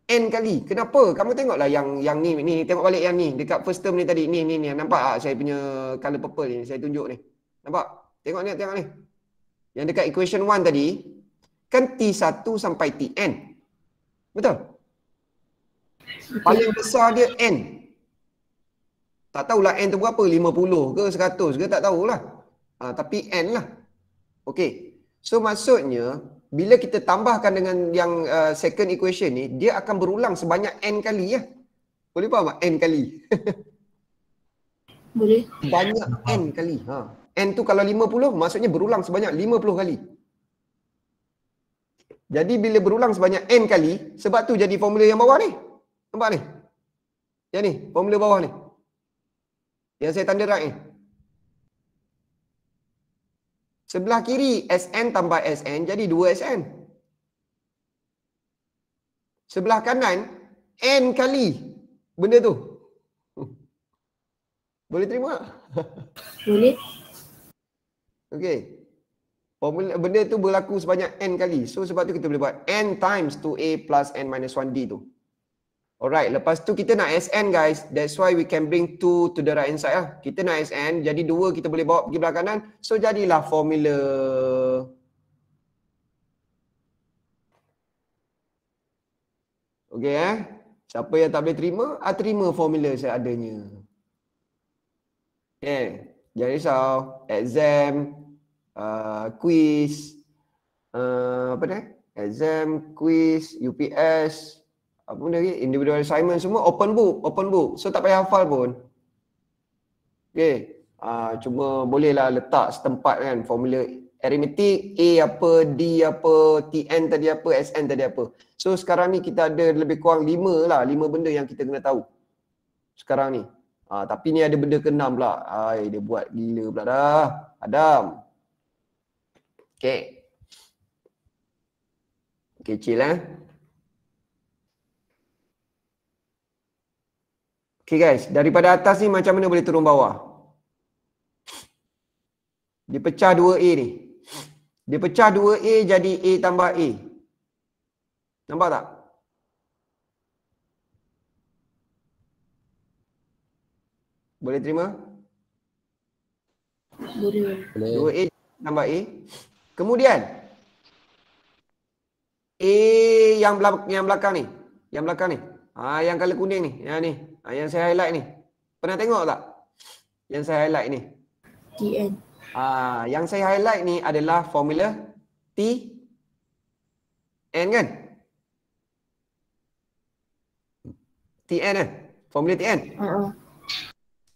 N kali. Kenapa? Kamu tengoklah yang yang ni ni tengok balik yang ni dekat first term ni tadi. Ni ni ni nampak tak saya punya color purple ni saya tunjuk ni. Nampak? Tengok ni tengok ni. Yang dekat equation 1 tadi kan T1 sampai TN. Betul? Paling besar dia N. Tak tahulah N tu berapa, 50 ke 100 ke tak tahulah. Ha, tapi N lah. Okay. So maksudnya bila kita tambahkan dengan yang uh, second equation ni dia akan berulang sebanyak n kali ya boleh faham tak n kali boleh banyak n kali ha n tu kalau 50 maksudnya berulang sebanyak 50 kali jadi bila berulang sebanyak n kali sebab tu jadi formula yang bawah ni nampak ni yang ni formula bawah ni yang saya tanda write ni Sebelah kiri SN tambah SN jadi 2SN. Sebelah kanan N kali benda tu. Boleh terima? Boleh. Okey. Formula benda tu berlaku sebanyak N kali. So sebab tu kita boleh buat N times 2A plus N minus 1D tu. Alright, lepas tu kita nak SN guys. That's why we can bring two to the right side lah. Kita nak SN, jadi dua kita boleh bawa pergi belakang kanan. So jadilah formula. Okay eh. Siapa yang tak boleh terima, ah terima formula saya adanya. Okay, yeah. jangan risau. Exam, uh, quiz, uh, apa dah? Exam, quiz, UPS apa benda ni individual assignment semua open book open book so tak payah hafal pun Okay, uh, cuma bolehlah letak setempat kan formula arithmetic a apa d apa tn tadi apa sn tadi apa so sekarang ni kita ada lebih kurang lima lah lima benda yang kita kena tahu sekarang ni uh, tapi ni ada benda ke-6 pula ai dia buat gila pula dah adam okay, okey eh Okay guys, daripada atas ni macam mana boleh turun bawah? Dia pecah 2A ni. Dia pecah 2A jadi A tambah A. Nampak tak? Boleh terima? Boleh. 2A tambah A. Kemudian, A yang belakang, yang belakang ni. Yang belakang ni. Ah, yang kala kuning ni. Yang ni. Ha, yang saya highlight ni. Pernah tengok tak? Yang saya highlight ni. TN. Ha, ah, yang saya highlight ni adalah formula T N kan? TN eh? Formula TN? Ya. Uh-uh.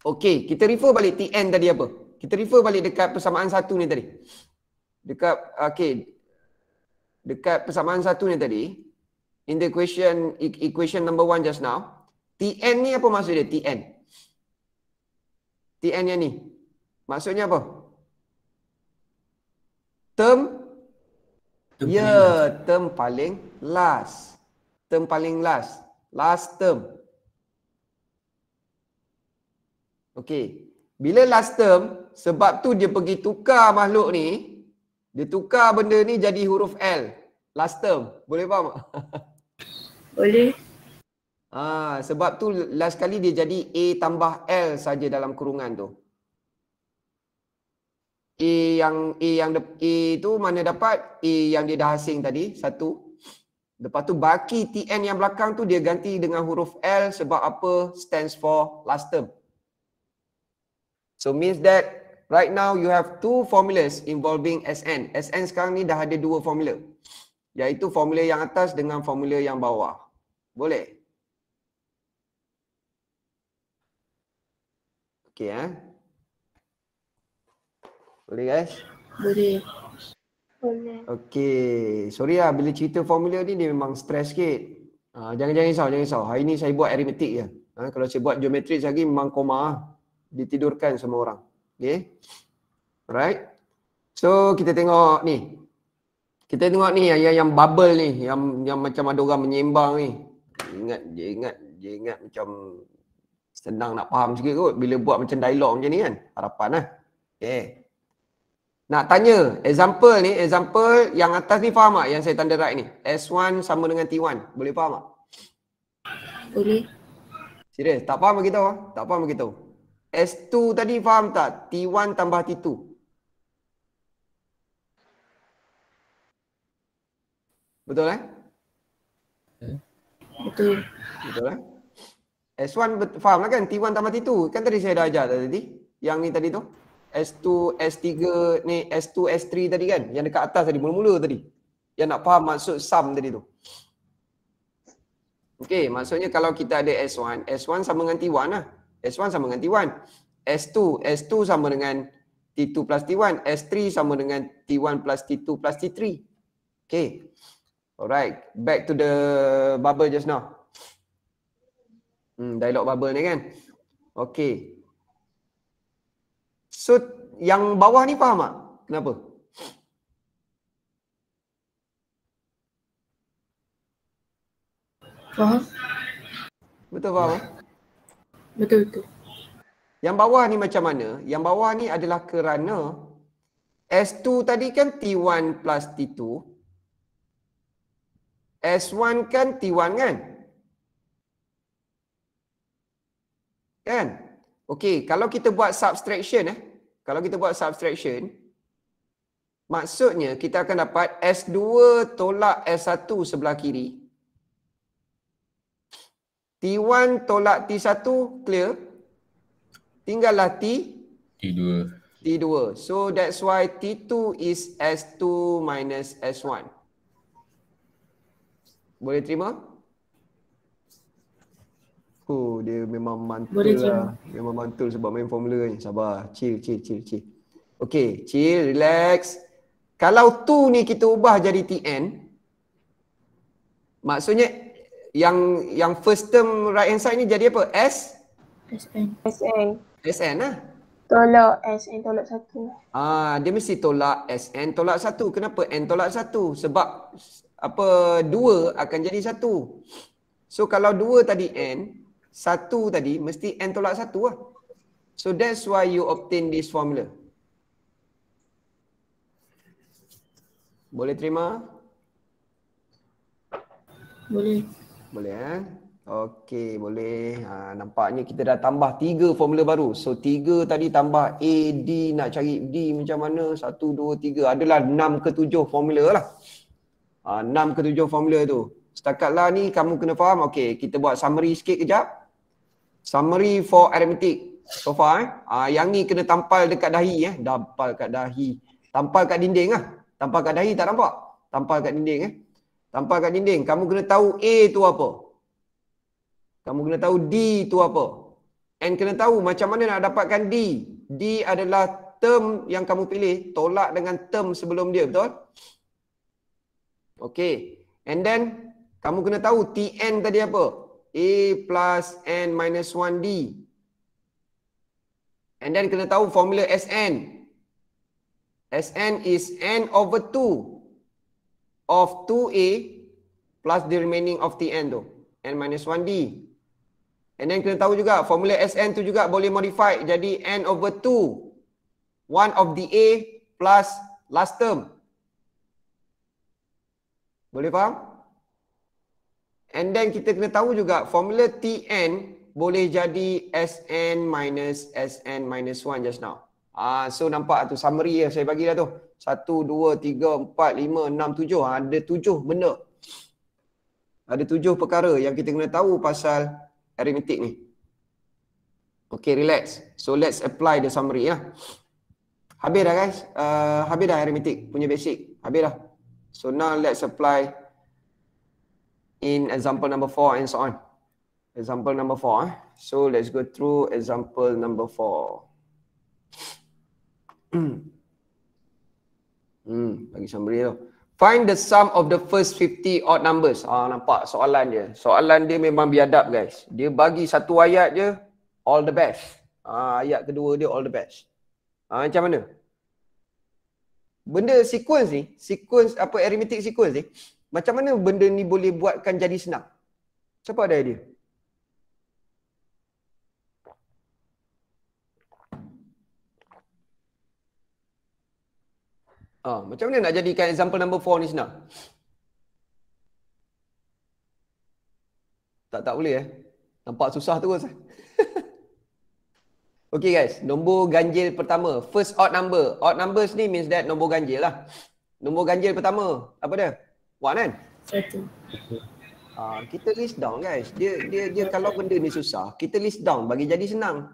Okey, kita refer balik TN tadi apa? Kita refer balik dekat persamaan satu ni tadi. Dekat, okey. Dekat persamaan satu ni tadi. In the equation, e- equation number one just now. TN ni apa maksud dia? TN. TN yang ni. Maksudnya apa? Term? term ya, paling term paling last. Term paling last. Last term. Okay. Bila last term, sebab tu dia pergi tukar makhluk ni, dia tukar benda ni jadi huruf L. Last term. Boleh faham tak? Boleh. Ha, sebab tu last kali dia jadi A tambah L saja dalam kurungan tu. A yang A yang A tu mana dapat A yang dia dah asing tadi satu. Lepas tu baki TN yang belakang tu dia ganti dengan huruf L sebab apa stands for last term. So means that right now you have two formulas involving SN. SN sekarang ni dah ada dua formula. Iaitu formula yang atas dengan formula yang bawah. Boleh? Okey eh. Boleh guys? Boleh. Okey. Sorry lah bila cerita formula ni dia memang stress sikit. Uh, jangan-jangan risau, jangan risau. Hari ni saya buat aritmetik je. Ha, kalau saya buat geometri lagi memang koma lah. Ditidurkan semua orang. Okey. right? So kita tengok ni. Kita tengok ni yang yang bubble ni yang yang macam ada orang menyembang ni. Ingat dia ingat dia ingat macam Senang nak faham sikit kot bila buat macam dialog macam ni kan. Harapan lah. Okay. Nak tanya, example ni, example yang atas ni faham tak yang saya tanda right ni? S1 sama dengan T1. Boleh faham tak? Boleh. Serius, tak faham kita tahu? Tak faham kita S2 tadi faham tak? T1 tambah T2. Betul eh? Betul. Betul eh? S1 faham lah kan T1 tambah T2 kan tadi saya dah ajar tadi yang ni tadi tu S2 S3 ni S2 S3 tadi kan yang dekat atas tadi mula-mula tadi yang nak faham maksud sum tadi tu Okey, maksudnya kalau kita ada S1 S1 sama dengan T1 lah S1 sama dengan T1 S2 S2 sama dengan T2 plus T1 S3 sama dengan T1 plus T2 plus T3 Okey. Alright, back to the bubble just now. Hmm, dialog bubble ni kan. Okay. So yang bawah ni faham tak? Kenapa? Faham? Betul faham? Betul betul. Yang bawah ni macam mana? Yang bawah ni adalah kerana S2 tadi kan T1 plus T2. S1 kan T1 kan? Kan? Okey, kalau kita buat subtraction eh. Kalau kita buat subtraction maksudnya kita akan dapat S2 tolak S1 sebelah kiri. T1 tolak T1 clear. Tinggallah T T2. T2. So that's why T2 is S2 minus S1. Boleh terima? Oh, dia memang mantul Boleh lah. Cik. Memang mantul sebab main formula ni. Sabar. Chill, chill, chill, chill. Okay, chill, relax. Kalau tu ni kita ubah jadi TN, maksudnya yang yang first term right hand side ni jadi apa? S? SN. SN. SN lah. Tolak SN tolak satu. Ah, dia mesti tolak SN tolak satu. Kenapa N tolak satu? Sebab apa dua akan jadi satu. So kalau dua tadi N, satu tadi mesti n tolak satu lah. So that's why you obtain this formula. Boleh terima? Boleh. Boleh eh? Okay, boleh. Ha, nampaknya kita dah tambah tiga formula baru. So tiga tadi tambah A, D nak cari D macam mana. Satu, dua, tiga. Adalah enam ke tujuh formula lah. Ha, enam ke tujuh formula tu. Setakatlah ni kamu kena faham. Okay, kita buat summary sikit kejap. Summary for arithmetic so far eh. Uh, yang ni kena tampal dekat dahi eh. Tampal kat dahi. Tampal kat dinding ah. Tampal kat dahi tak nampak? Tampal kat dinding eh. Tampal kat dinding. Kamu kena tahu A tu apa. Kamu kena tahu D tu apa. And kena tahu macam mana nak dapatkan D. D adalah term yang kamu pilih. Tolak dengan term sebelum dia. Betul? Okay. And then, kamu kena tahu TN tadi apa. A plus N minus 1 D. And then kena tahu formula Sn. Sn is N over 2 of 2A plus the remaining of the n tu. N minus 1 D. And then kena tahu juga formula Sn tu juga boleh modify jadi N over 2. 1 of the A plus last term. Boleh faham? And then kita kena tahu juga formula Tn boleh jadi Sn minus Sn minus 1 just now. Ah, so nampak tu summary yang saya bagi dah tu. 1, 2, 3, 4, 5, 6, 7. Ada 7 benda. Ada 7 perkara yang kita kena tahu pasal aritmetik ni. Okay, relax. So let's apply the summary lah. Habis dah guys. Uh, habis dah aritmetik punya basic. Habis dah. So now let's apply in example number four and so on. Example number four. So let's go through example number four. hmm, bagi summary tu. Find the sum of the first 50 odd numbers. Ah, nampak soalan dia. Soalan dia memang biadab guys. Dia bagi satu ayat je, all the best. Ah, ayat kedua dia all the best. Ah, macam mana? Benda sequence ni, sequence apa arithmetic sequence ni, macam mana benda ni boleh buatkan jadi senang? Siapa ada idea? Ha, macam mana nak jadikan example number 4 ni senang? Tak tak boleh eh. Nampak susah tu, eh. okay guys, nombor ganjil pertama. First odd number. Odd numbers ni means that nombor ganjil lah. Nombor ganjil pertama, apa dia? 1. Puan kan? Uh, kita list down guys. Dia dia dia kalau benda ni susah, kita list down bagi jadi senang.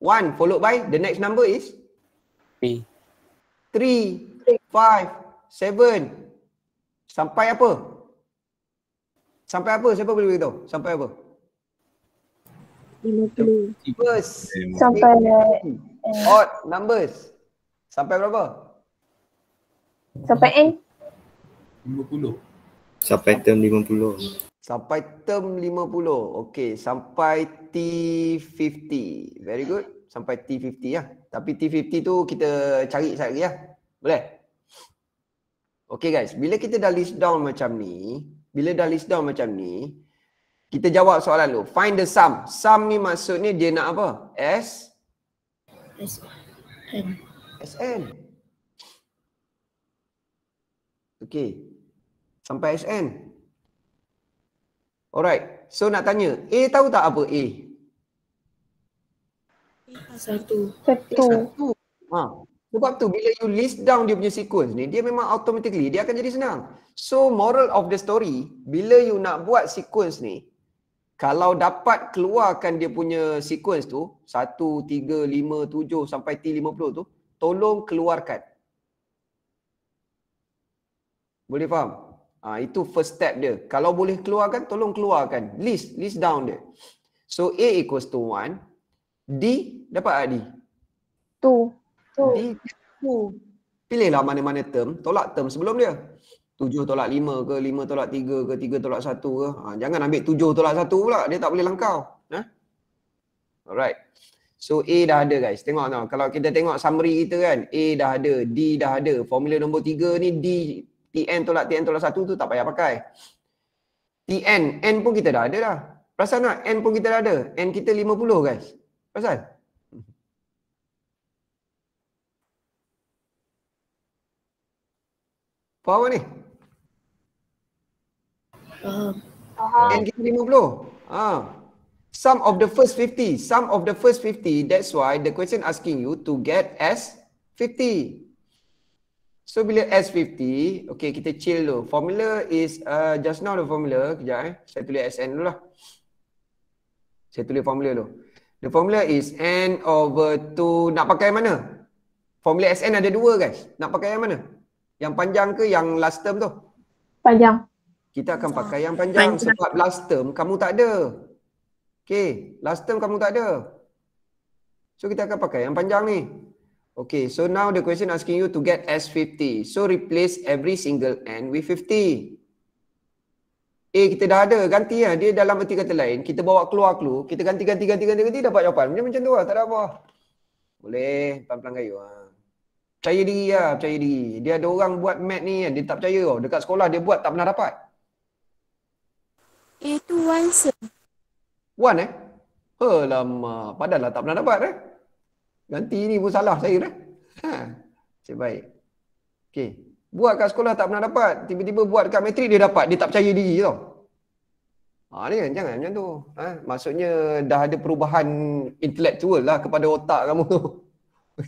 One followed by the next number is? Three. Three, five, seven. Sampai apa? Sampai apa? Siapa boleh beritahu? Sampai apa? 50. Sampai eh, eh. odd numbers. Sampai berapa? Sampai N. 50. Sampai term 50. Sampai term 50. Okey, sampai T50. Very good. Sampai T50 ya. Lah. Tapi T50 tu kita cari sekejap lagi ya. Boleh? Okey guys, bila kita dah list down macam ni, bila dah list down macam ni, kita jawab soalan tu. Find the sum. Sum ni maksudnya dia nak apa? S? S. n s n Okey, sampai SN. Alright. So nak tanya, A tahu tak apa A? satu. Satu. satu. Ha. Sebab tu bila you list down dia punya sequence ni, dia memang automatically dia akan jadi senang. So moral of the story, bila you nak buat sequence ni, kalau dapat keluarkan dia punya sequence tu, 1, 3, 5, 7 sampai T50 tu, tolong keluarkan. Boleh faham? Ha, itu first step dia. Kalau boleh keluarkan, tolong keluarkan. List, list down dia. So A equals to 1. D, dapat tak D? 2. D, 2. Pilihlah mana-mana term, tolak term sebelum dia. 7 tolak 5 ke, 5 tolak 3 ke, 3 tolak 1 ke. Ha, jangan ambil 7 tolak 1 pula, dia tak boleh langkau. Ha? Alright. So A dah ada guys. Tengok tau. Kalau kita tengok summary kita kan. A dah ada. D dah ada. Formula nombor 3 ni D TN tolak TN tolak satu tu tak payah pakai. TN, N pun kita dah ada dah. Perasan tak? N pun kita dah ada. N kita 50 guys. Perasan? Faham ni? Faham. N kita 50. Ha. Sum of the first 50. Sum of the first 50. That's why the question asking you to get as 50. So bila S50, okay kita chill tu. Formula is uh, just now the formula. Kejap eh. Saya tulis SN dulu lah. Saya tulis formula dulu. The formula is N over 2. Nak pakai mana? Formula SN ada dua guys. Nak pakai yang mana? Yang panjang ke yang last term tu? Panjang. Kita akan ah. pakai yang panjang, panjang. sebab last term kamu tak ada. Okay. Last term kamu tak ada. So kita akan pakai yang panjang ni. Okay, so now the question asking you to get S50. So replace every single N with 50. Eh kita dah ada, ganti lah. Dia dalam erti kata lain. Kita bawa keluar clue. Kita ganti, ganti, ganti, ganti, ganti. Dapat jawapan. Macam, macam tu lah. Tak ada apa. Boleh. Pelan-pelan kayu lah. Percaya diri lah. Percaya diri. Dia ada orang buat mat ni. Dia tak percaya tau. Dekat sekolah dia buat tak pernah dapat. A tu one, sir. One eh? Alamak. Padahal lah tak pernah dapat eh. Ganti ni pun salah saya dah. Ha. Cik baik. Okey. Buat kat sekolah tak pernah dapat. Tiba-tiba buat kat matrik dia dapat. Dia tak percaya diri tau. Ha, ni kan? Jangan macam tu. Ha? Maksudnya dah ada perubahan intellectual lah kepada otak kamu tu.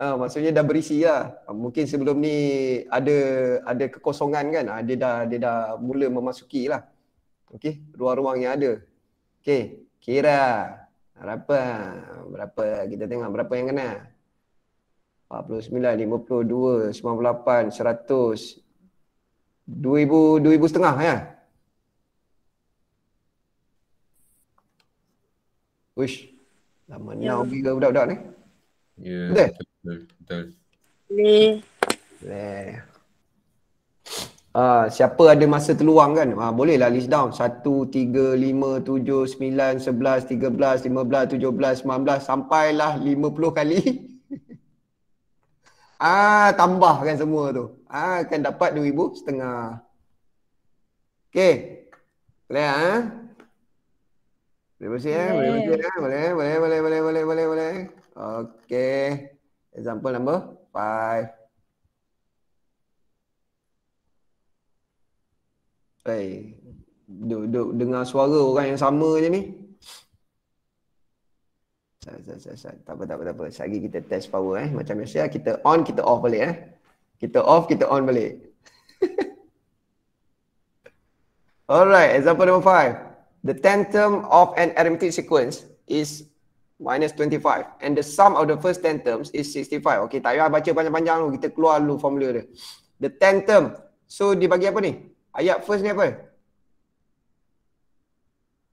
ha, maksudnya dah berisi lah. Mungkin sebelum ni ada ada kekosongan kan. Ha, dia dah dia dah mula memasuki lah. Okey. Ruang-ruang yang ada. Okey. Kira. Kira. Berapa? Berapa kita tengok berapa yang kena? 49, 52, 98, 100 2000, 2000 setengah ya? Wish. Lama ya. nak pergi ke budak-budak ni? Ya, yeah, betul. ni. Boleh. Uh, siapa ada masa terluang kan uh, ah, bolehlah list down 1, 3, 5, 7, 9, 11, 13, 15, 17, 19 sampailah 50 kali ah tambahkan semua tu ah akan dapat 2000 setengah okey boleh ah eh? boleh bersih eh? boleh eh? boleh boleh boleh boleh boleh boleh boleh boleh okey example number 5 Hey, eh, duk, duk dengar suara orang yang sama je ni. Sat, sat, sat, sat. Tak apa, tak apa, tak apa. Sekejap kita test power eh. Macam biasa ah, kita on, kita off balik eh. Kita off, kita on balik. Alright, example number five. The tenth term of an arithmetic sequence is minus 25 and the sum of the first ten terms is 65. Okay, tak payah baca panjang-panjang dulu. Kita keluar dulu formula dia. The tenth term. So, dia bagi apa ni? Ayat first ni apa?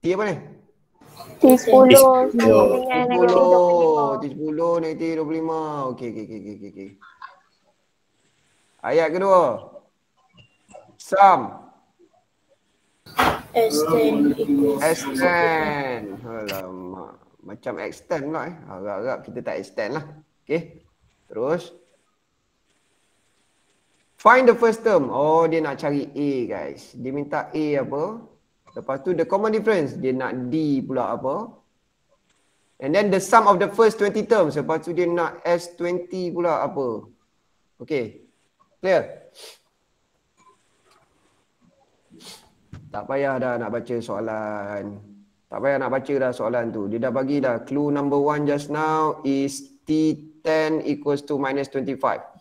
T apa ni? T10 T10 T10 T25 Okay, okay, okay, okay, okay. Ayat kedua Sam Extend Extend Alamak Macam extend pula eh Harap-harap kita tak extend lah Okay Terus Find the first term. Oh, dia nak cari A guys. Dia minta A apa. Lepas tu the common difference. Dia nak D pula apa. And then the sum of the first 20 terms. Lepas tu dia nak S20 pula apa. Okay. Clear? Tak payah dah nak baca soalan. Tak payah nak baca dah soalan tu. Dia dah bagi dah. Clue number one just now is T10 equals to minus 25.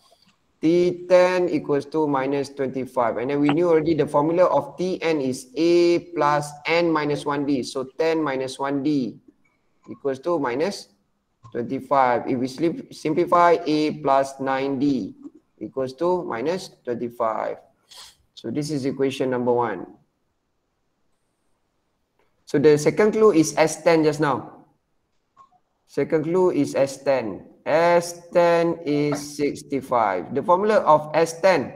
T10 equals to minus 25. And then we knew already the formula of Tn is A plus N minus 1D. So 10 minus 1D equals to minus 25. If we simplify A plus 9D equals to minus 25. So this is equation number one. So the second clue is S10 just now. Second clue is S10. S10 is 65. The formula of S10.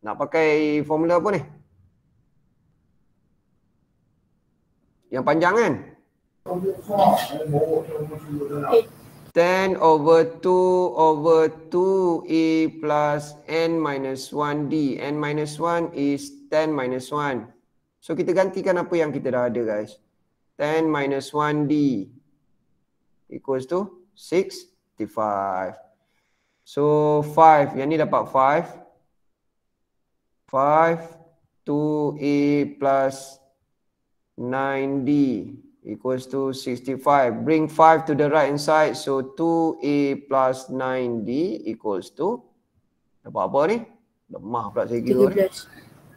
Nak pakai formula apa ni? Yang panjang kan? 10 over 2 over 2 E plus N minus 1 D. N minus 1 is 10 minus 1. So kita gantikan apa yang kita dah ada guys. 10 minus 1 D equals to 6. 55. So 5, yang ni dapat 5. 5 2a plus 9d equals to 65. Bring 5 to the right hand side. So 2a plus 9d equals to dapat apa ni? Lemah pula saya kira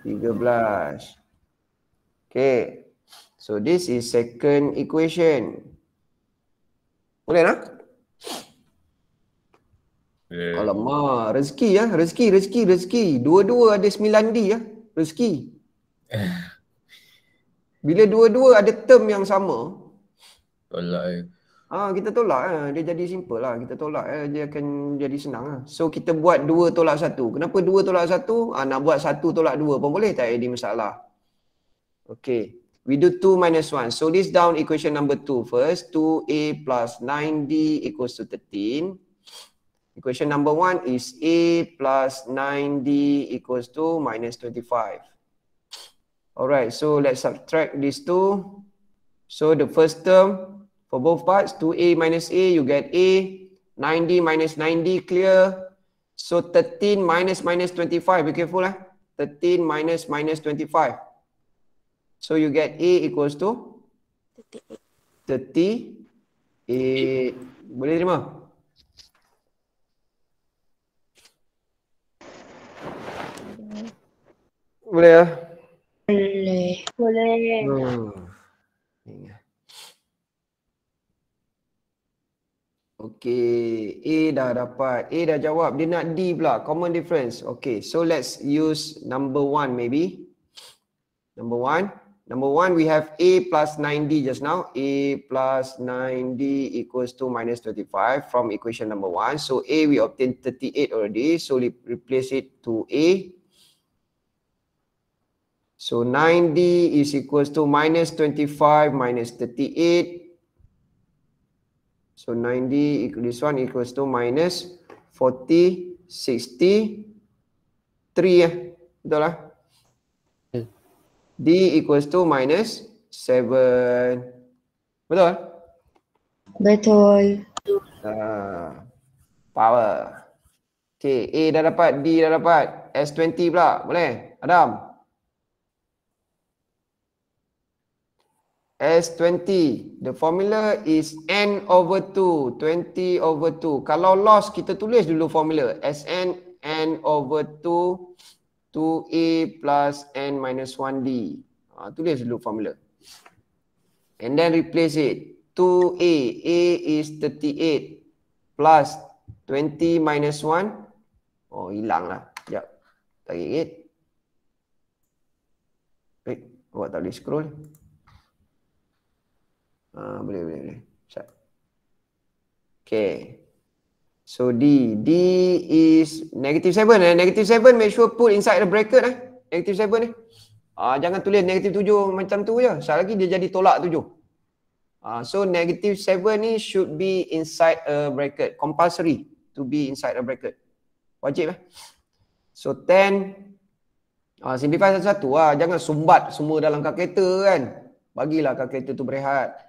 13. ni. 13. Okay. So this is second equation. Boleh tak? Lah? Yeah. Alamak, rezeki ya, rezeki, rezeki, rezeki. Dua-dua ada sembilan D ya, rezeki. Eh. Bila dua-dua ada term yang sama. Tolak eh. Ah ha, kita tolak eh. Dia jadi simple lah. Kita tolak eh. Dia akan jadi senang lah. So kita buat dua tolak satu. Kenapa dua tolak satu? Ah ha, nak buat satu tolak dua pun boleh tak ada masalah. Okay. We do 2 minus one. So this down equation number two first. Two a plus nine d equals to thirteen. Equation number one is A plus 9D equals to minus 25. Alright, so let's subtract these two. So the first term for both parts, 2A minus A, you get A. 9D minus 9D, clear. So 13 minus minus 25, be careful. lah. Eh? 13 minus minus 25. So you get A equals to? 38. 38. Boleh terima? Boleh. Boleh ya? Boleh. Boleh. Hmm. Okay, A dah dapat. A dah jawab. Dia nak D pula. Common difference. Okay, so let's use number one maybe. Number one. Number one, we have A plus 9D just now. A plus 9D equals to minus 35 from equation number one. So A, we obtain 38 already. So we replace it to A So 9D is equals to minus 25 minus 38. So 9D, this one equals to minus 40, 60, 3. Betul lah. Hmm. D equals to minus 7. Betul? Lah? Betul. Uh, power. Okay, A dah dapat, D dah dapat. S20 pula. Boleh? Adam? Adam? S20. The formula is N over 2. 20 over 2. Kalau loss, kita tulis dulu formula. Sn N over 2. 2A plus N minus 1D. Ha, tulis dulu formula. And then replace it. 2A. A is 38. Plus 20 minus 1. Oh, hilang lah. Sekejap. Tak gigit. Eh, buat tak boleh scroll. Ha, boleh, boleh, boleh. Sekejap. Okay. So D. D is negative 7 eh. Negative 7 make sure put inside the bracket eh. Negative 7 eh. Ah, jangan tulis negative 7 macam tu je. Sekali lagi dia jadi tolak 7. Ah, so negative 7 ni should be inside a bracket. Compulsory to be inside a bracket. Wajib eh. So 10. Ah, simplify satu-satu lah. Jangan sumbat semua dalam kereta kan. Bagilah kereta tu berehat.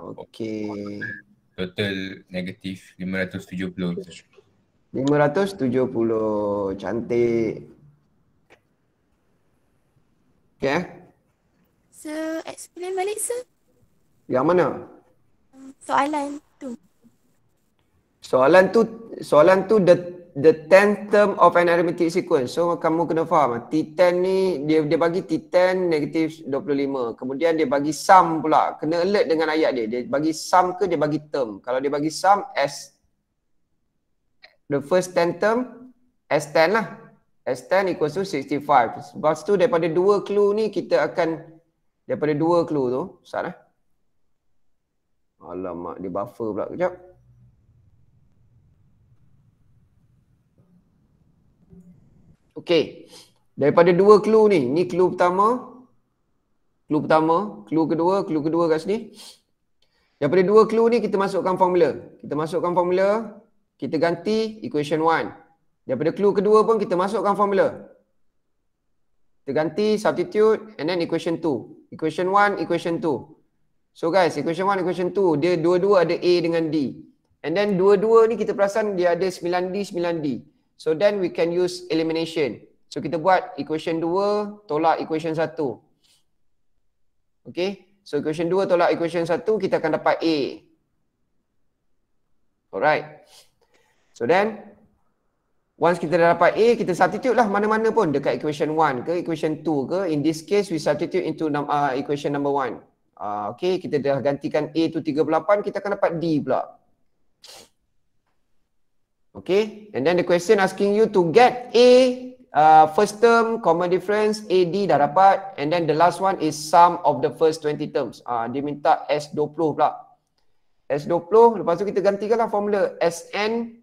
Okey. Total negatif 570. 570. Cantik. Okay. Eh? So, explain balik, sir. Yang mana? Soalan tu. Soalan tu, soalan tu the the tenth term of an arithmetic sequence. So kamu kena faham ah. T10 ni dia dia bagi T10 negatif 25. Kemudian dia bagi sum pula. Kena alert dengan ayat dia. Dia bagi sum ke dia bagi term. Kalau dia bagi sum S the first 10 term S10 lah. S10 equals to 65. Sebab tu daripada dua clue ni kita akan daripada dua clue tu. Ustaz lah. Alamak dia buffer pula kejap. Okey. Daripada dua clue ni, ni clue pertama. Clue pertama, clue kedua, clue kedua kat sini. Daripada dua clue ni kita masukkan formula. Kita masukkan formula, kita ganti equation 1. Daripada clue kedua pun kita masukkan formula. Kita ganti substitute and then equation 2. Equation 1, equation 2. So guys, equation 1, equation 2, dia dua-dua ada A dengan D. And then dua-dua ni kita perasan dia ada 9D, 9D. So then we can use elimination. So kita buat equation 2 tolak equation 1. Okay. So equation 2 tolak equation 1 kita akan dapat A. Alright. So then once kita dah dapat A kita substitute lah mana-mana pun dekat equation 1 ke equation 2 ke. In this case we substitute into uh, equation number 1. Uh, ah, okay kita dah gantikan A tu 38 kita akan dapat D pula. Okay, and then the question asking you to get A uh, first term common difference AD dah dapat and then the last one is sum of the first 20 terms. Ah uh, dia minta S20 pula. S20 lepas tu kita gantikan lah formula SN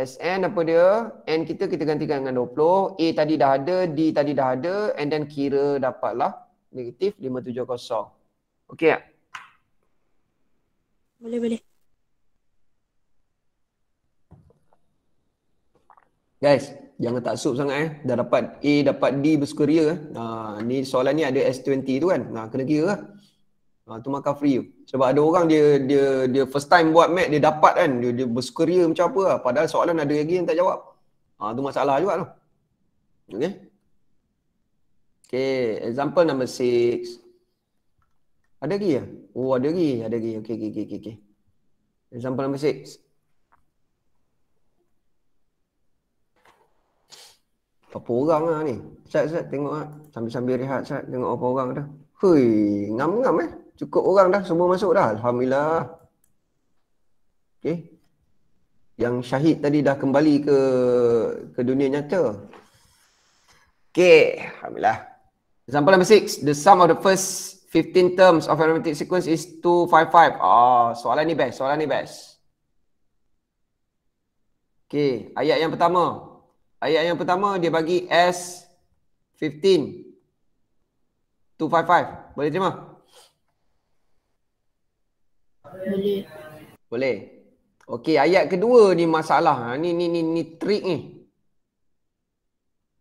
SN apa dia? N kita kita gantikan dengan 20, A tadi dah ada, D tadi dah ada and then kira dapatlah negatif 570. Okay tak? Boleh boleh. Guys, jangan tak sub sangat eh. Dah dapat A, dapat D bersukaria eh. Ha, ni soalan ni ada S20 tu kan. Ha, kena kira lah. Ha, tu makan free you. Sebab ada orang dia dia dia first time buat mat dia dapat kan. Dia, dia bersukaria macam apa lah. Padahal soalan ada lagi yang tak jawab. Ha, tu masalah juga tu. Okay. Okay, example number six. Ada lagi ya? Oh, ada lagi. Ada lagi. Okay, okay, okay, okay. Example number six. Berapa orang lah ni? Sat, sat, tengok lah. Sambil-sambil rehat, sat, tengok berapa orang dah. Hei, ngam-ngam eh. Cukup orang dah, semua masuk dah. Alhamdulillah. Okay. Yang syahid tadi dah kembali ke ke dunia nyata. Okay, Alhamdulillah. Example number six. The sum of the first 15 terms of arithmetic sequence is 255. Ah, oh, soalan ni best, soalan ni best. Okay, ayat yang pertama. Ayat yang pertama dia bagi S15 255. Boleh terima? Boleh. Boleh. Okey, ayat kedua ni masalah. Ha ni ni ni ni trick ni.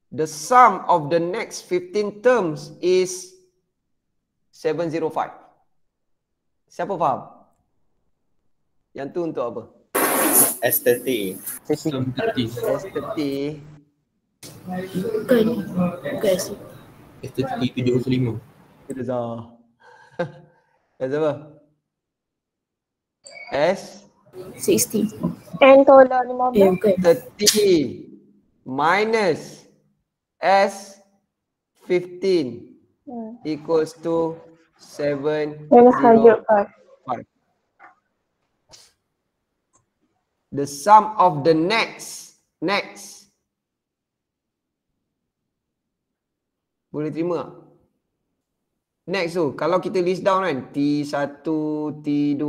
The sum of the next 15 terms is 705. Siapa faham? Yang tu untuk apa? S30. S30. S30. S30. Bukan. Bukan S30. S30 75. Kita dah. apa? S? 60. N tolak 15. 30 minus S 15 hmm. equals to 7. Yang sahaja the sum of the next next. boleh terima tak? Next tu, kalau kita list down kan T1, T2,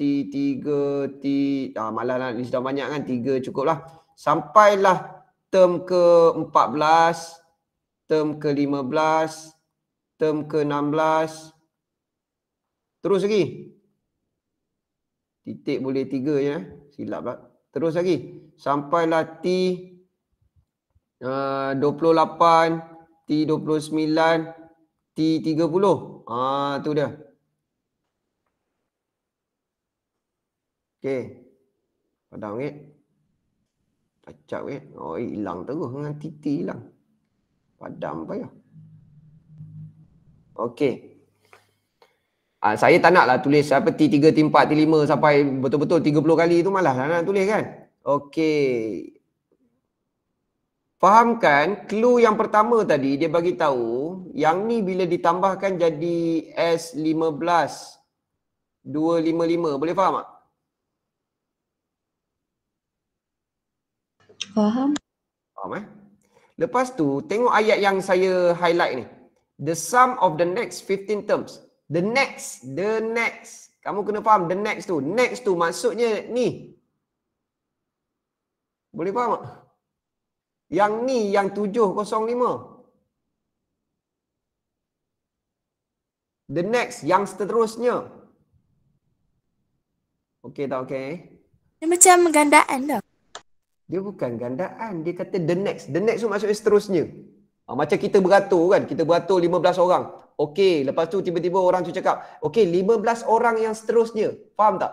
T3, T... Ah, malah lah list down banyak kan, tiga cukup lah Sampailah term ke-14 Term ke-15 Term ke-16 Terus lagi Titik boleh tiga je eh? silap lah. Terus lagi. Sampailah T ah, uh, 28, T 29, T 30. Ah uh, tu dia. Okay. Padam ngit. Acak ngit. Oh, eh, hilang terus dengan titik hilang. Padam payah. Okay. Ha, saya tak naklah tulis apa T3, T4, T5 sampai betul-betul 30 kali itu malas lah nak tulis kan. Okey. Fahamkan clue yang pertama tadi dia bagi tahu yang ni bila ditambahkan jadi S15 255 boleh faham tak? Faham. Faham eh? Lepas tu tengok ayat yang saya highlight ni. The sum of the next 15 terms. The next, the next. Kamu kena faham the next tu. Next tu maksudnya ni. Boleh faham tak? Yang ni yang 705. The next yang seterusnya. Okey tak okey? Dia macam gandaan dah. Dia bukan gandaan. Dia kata the next. The next tu maksudnya seterusnya. Ha, macam kita beratur kan. Kita beratur 15 orang. Okey, lepas tu tiba-tiba orang tu cakap, okey 15 orang yang seterusnya. Faham tak?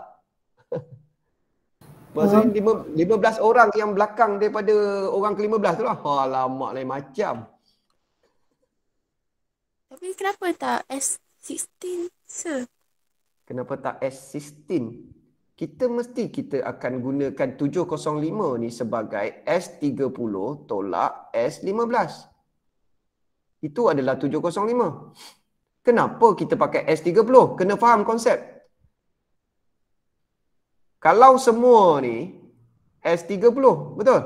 Maksudnya 15 orang yang belakang daripada orang ke-15 tu lah. Alamak lain macam. Tapi kenapa tak S16 sir? Kenapa tak S16? Kita mesti kita akan gunakan 705 ni sebagai S30 tolak S15. Itu adalah 705. Kenapa kita pakai S30? Kena faham konsep. Kalau semua ni S30, betul?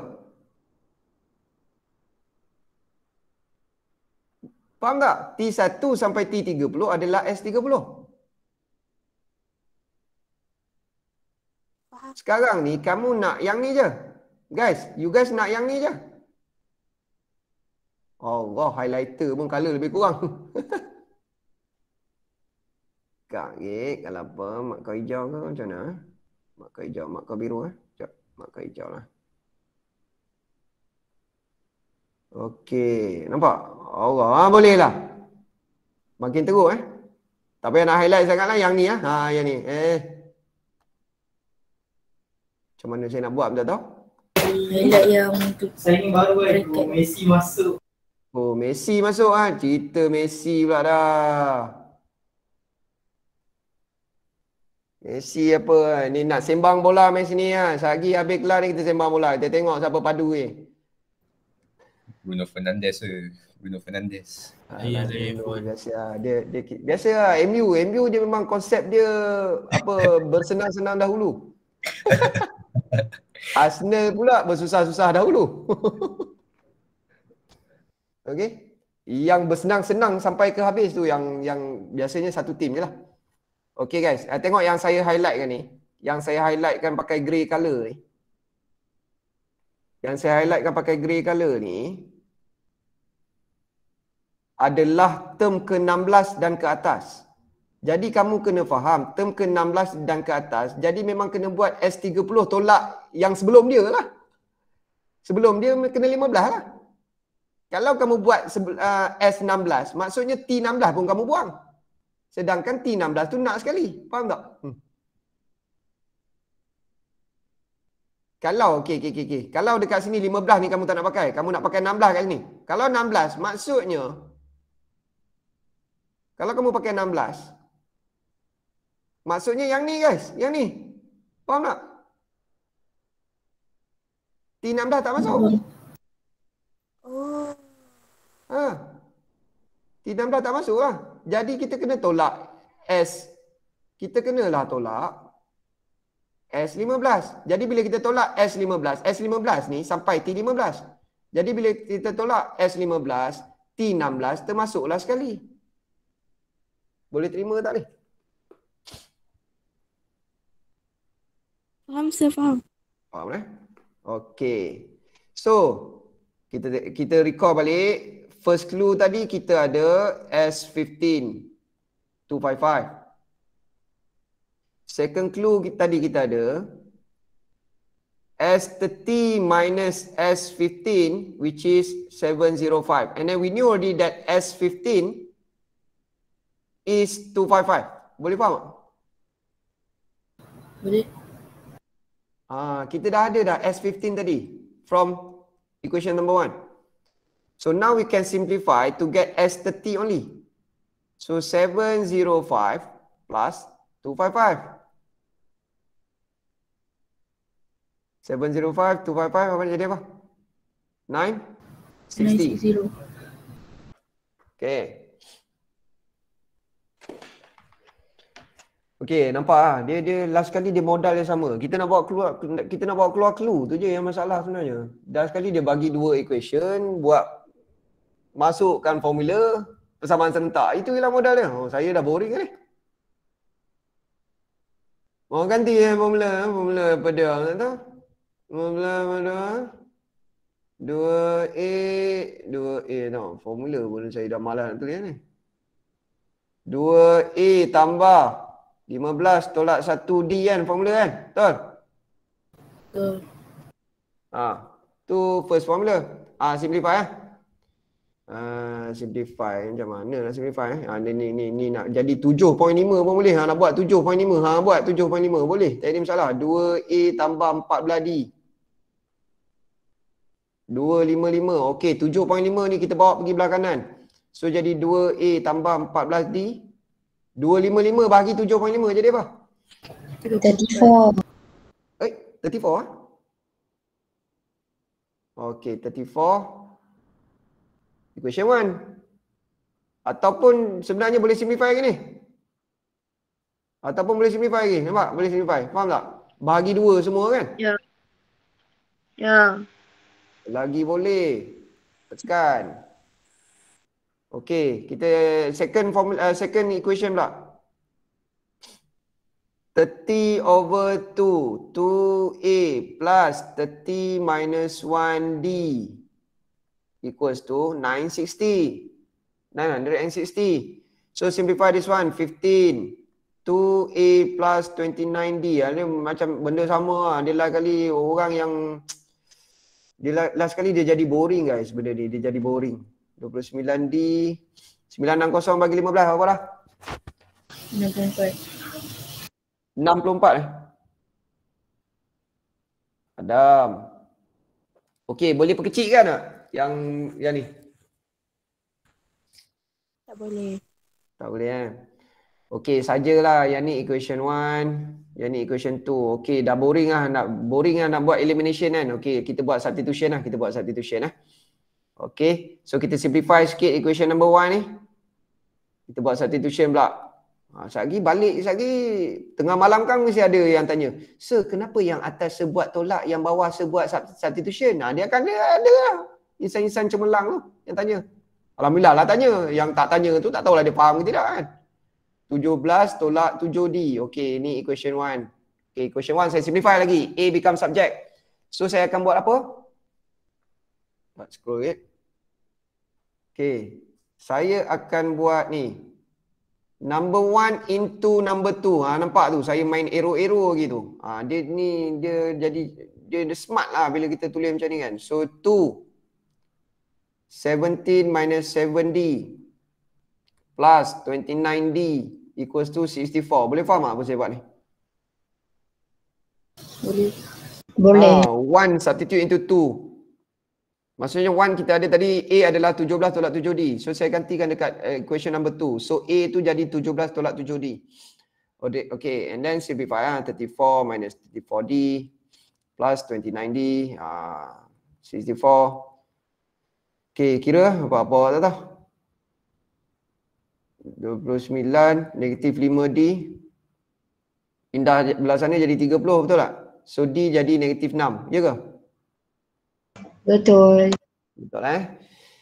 Faham tak? T1 sampai T30 adalah S30. Sekarang ni kamu nak yang ni je. Guys, you guys nak yang ni je. Allah highlighter pun color lebih kurang. Kak, gig kalau apa mak kau hijau ke macam mana? Eh? Mak kau hijau, mak kau biru ah. Eh? Jap, mak kau hijau lah. Okey, nampak? Allah, ha, boleh lah. Makin teruk eh. Tak payah nak highlight sangat lah yang ni ah. Ha, yang ni. Eh. Macam mana saya nak buat tak tahu? Highlight yang tu. Saya baru eh, Messi masuk. Oh, Messi masuk kan? Ha? Cerita Messi pula dah. Messi apa kan? Ni nak sembang bola main sini kan? Ah. Ha? Sehari habis kelas ni kita sembang bola. Kita tengok siapa padu ni. Eh. Bruno Fernandes ke? Eh. Bruno Fernandes. Ah, ya, biasa lah. Dia, dia, biasa lah. MU. MU dia memang konsep dia apa bersenang-senang dahulu. Arsenal pula bersusah-susah dahulu. Okey. Yang bersenang-senang sampai ke habis tu yang yang biasanya satu team je lah. Okey guys, uh, tengok yang saya highlightkan ni. Yang saya highlightkan pakai grey color ni. Yang saya highlightkan pakai grey color ni adalah term ke-16 dan ke atas. Jadi kamu kena faham term ke-16 dan ke atas. Jadi memang kena buat S30 tolak yang sebelum dia lah. Sebelum dia kena 15 lah. Kalau kamu buat S16, uh, maksudnya T16 pun kamu buang. Sedangkan T16 tu nak sekali. Faham tak? Hmm. Kalau, okey, okey, okey. Okay. Kalau dekat sini 15 ni kamu tak nak pakai. Kamu nak pakai 16 kat sini. Kalau 16, maksudnya... Kalau kamu pakai 16, maksudnya yang ni guys. Yang ni. Faham tak? T16 tak masuk. Oh. Ha. T16 tak masuk lah. Jadi kita kena tolak S. Kita kenalah tolak S15. Jadi bila kita tolak S15, S15 ni sampai T15. Jadi bila kita tolak S15, T16 termasuklah sekali. Boleh terima tak ni? Faham, saya faham. Faham eh? Okay. So, kita kita recall balik first clue tadi kita ada S15 255 second clue kita, tadi kita ada S30 minus S15 which is 705 and then we knew already that S15 is 255 boleh faham tak? boleh ah kita dah ada dah S15 tadi from equation number one. So now we can simplify to get S30 only. So 705 plus 255. 705, 255, apa jadi apa? 960. 960. Okay. Okey, nampak ah. Dia dia last kali dia modal yang sama. Kita nak bawa keluar kita nak bawa keluar clue tu je yang masalah sebenarnya. Dah sekali dia bagi dua equation, buat masukkan formula persamaan serentak. Itu ialah modal dia. Oh, saya dah boring ni. Mau ganti eh formula, eh, formula apa dia? Tak tahu. Formula mana? 2A, 2A tau. Formula pun saya dah malas nak tulis ni. 2A tambah 15 tolak 1D kan formula kan? Betul? Betul. Ha. Tu first formula. Ah ha, simplify ya. Eh? simplify macam mana nak simplify eh? Ha, ni, ni, ni, ni nak jadi 7.5 pun boleh. Ha, nak buat 7.5. Ha, buat 7.5 boleh. Tak ada masalah. 2A tambah 4 belah D. 255. Okey, 7.5 ni kita bawa pergi belah kanan. So jadi 2A tambah 14D 255 bahagi 7.5 je dia apa? 34. Eh, 34 ah? Ha? Okay, 34. Equation 1. Ataupun sebenarnya boleh simplify lagi ni. Ataupun boleh simplify lagi. Nampak? Boleh simplify. Faham tak? Bahagi 2 semua kan? Ya. Yeah. Ya. Yeah. Lagi boleh. Tekan. Tekan. Okey, kita second formula uh, second equation pula. 30 over 2, 2A plus 30 minus 1D equals to 960. 960. So simplify this one, 15. 2A plus 29D. Ini ah, macam benda sama lah. Dia lah kali orang yang... Dia last kali dia jadi boring guys benda ni. Dia jadi boring. 29D 960 bagi 15 Apa lah? 64 64 eh? Adam Okey boleh perkecilkan tak? Yang yang ni Tak boleh Tak boleh kan? Eh? Okey sajalah yang ni equation 1 Yang ni equation 2 Okey dah boring lah nak Boring lah nak buat elimination kan? Okey kita buat substitution lah Kita buat substitution lah Okay, so kita simplify sikit equation number one ni. Kita buat substitution pula. Ha, lagi balik lagi tengah malam kan mesti ada yang tanya. Sir, kenapa yang atas sebuat tolak, yang bawah sebuat substitution? Ha, dia akan ada, lah. Insan-insan cemerlang tu yang tanya. Alhamdulillah lah tanya. Yang tak tanya tu tak tahulah dia faham ke tidak kan. 17 tolak 7D. Okay, ni equation one. Okay, equation one saya simplify lagi. A become subject. So saya akan buat apa? Let's scroll it. Eh. Okay. Saya akan buat ni. Number one into number two. Ha, nampak tu? Saya main arrow-arrow gitu. Ha, dia ni, dia jadi, dia, dia smart lah bila kita tulis macam ni kan. So, two. 17 minus 7D plus 29D equals to 64. Boleh faham tak apa saya buat ni? Boleh. Boleh. Uh, ah, 1 substitute into two. Maksudnya 1 kita ada tadi A adalah 17 tolak 7D. So saya gantikan dekat eh, equation number 2. So A tu jadi 17 tolak 7D. Okay and then simplify lah. 34 minus 34D plus 29D uh, 64. Okay kira lah apa-apa tak tahu. 29 negatif 5D Indah belasannya jadi 30 betul tak? So D jadi negatif 6. Ya ke? Betul. Betul eh.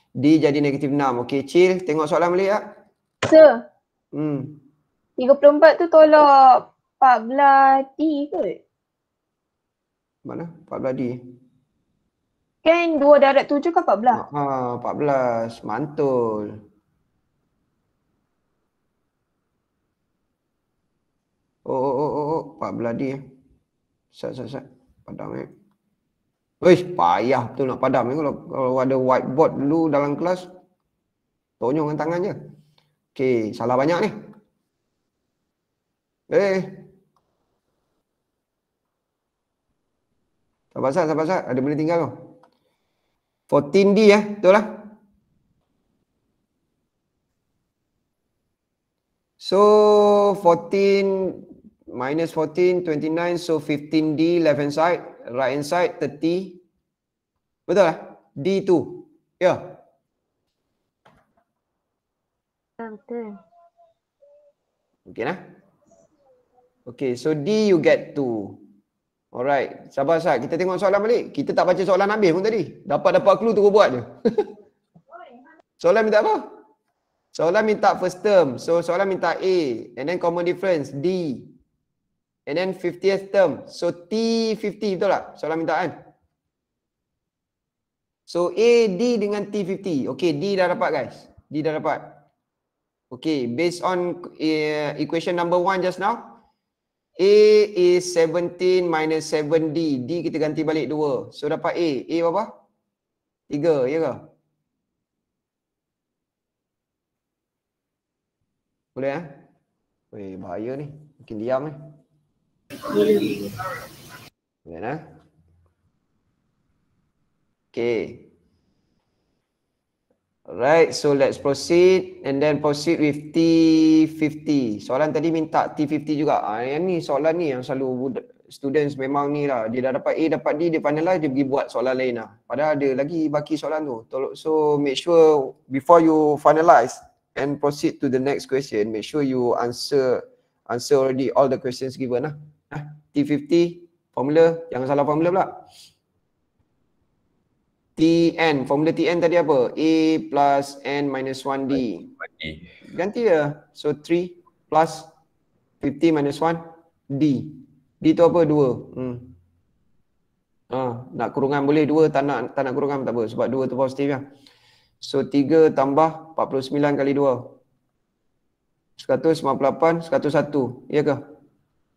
D jadi negatif 6. Okey, Cil, tengok soalan boleh tak? Ya? Sir. Hmm. 34 tu tolak 14 D kot. Mana? 14 D. Kan 2 darat 7 ke 14? Ha, 14. Mantul. Oh, oh, oh, oh, 14 D. Eh? Sat, sat, sat. Padang eh. Wish, payah betul nak padam. Kalau, kalau ada whiteboard dulu dalam kelas, tonyo dengan tangannya. je. Okey, salah banyak ni. Eh. Sabar sat, sabar sat. Ada benda tinggal tu. 14D eh. betul lah. So, 14, minus 14, 29. So 15 D left hand side, right hand side 30. Betul lah? D2. Ya. Yeah. okay Okay lah. Okay, so D you get 2. Alright, sabar sahab. Kita tengok soalan balik. Kita tak baca soalan habis pun tadi. Dapat-dapat clue terus buat je. soalan minta apa? Soalan minta first term. So, soalan minta A. And then common difference, D. And then 50th term. So T50 betul tak? Soalan minta kan? So A, D dengan T50. Okay, D dah dapat guys. D dah dapat. Okay, based on uh, equation number one just now. A is 17 minus 7D. D kita ganti balik 2. So dapat A. A berapa? 3, ya ke? Boleh eh? Weh, bahaya ni. Mungkin diam ni. Eh? Boleh. Ya, nah. Okay. Right, so let's proceed and then proceed with T50. Soalan tadi minta T50 juga. Ah, ha, yang ni soalan ni yang selalu students memang ni lah. Dia dah dapat A, dapat D, dia finalize, dia pergi buat soalan lain lah. Padahal ada lagi baki soalan tu. So make sure before you finalize and proceed to the next question, make sure you answer answer already all the questions given lah. T50 formula jangan salah formula pula TN formula TN tadi apa A plus N minus 1D ganti ya so 3 plus 50 minus 1 D D tu apa 2 hmm. ha, nak kurungan boleh 2 tak nak tak nak kurungan tak apa sebab 2 tu positif ya so 3 tambah 49 kali 2 158 101 ya ke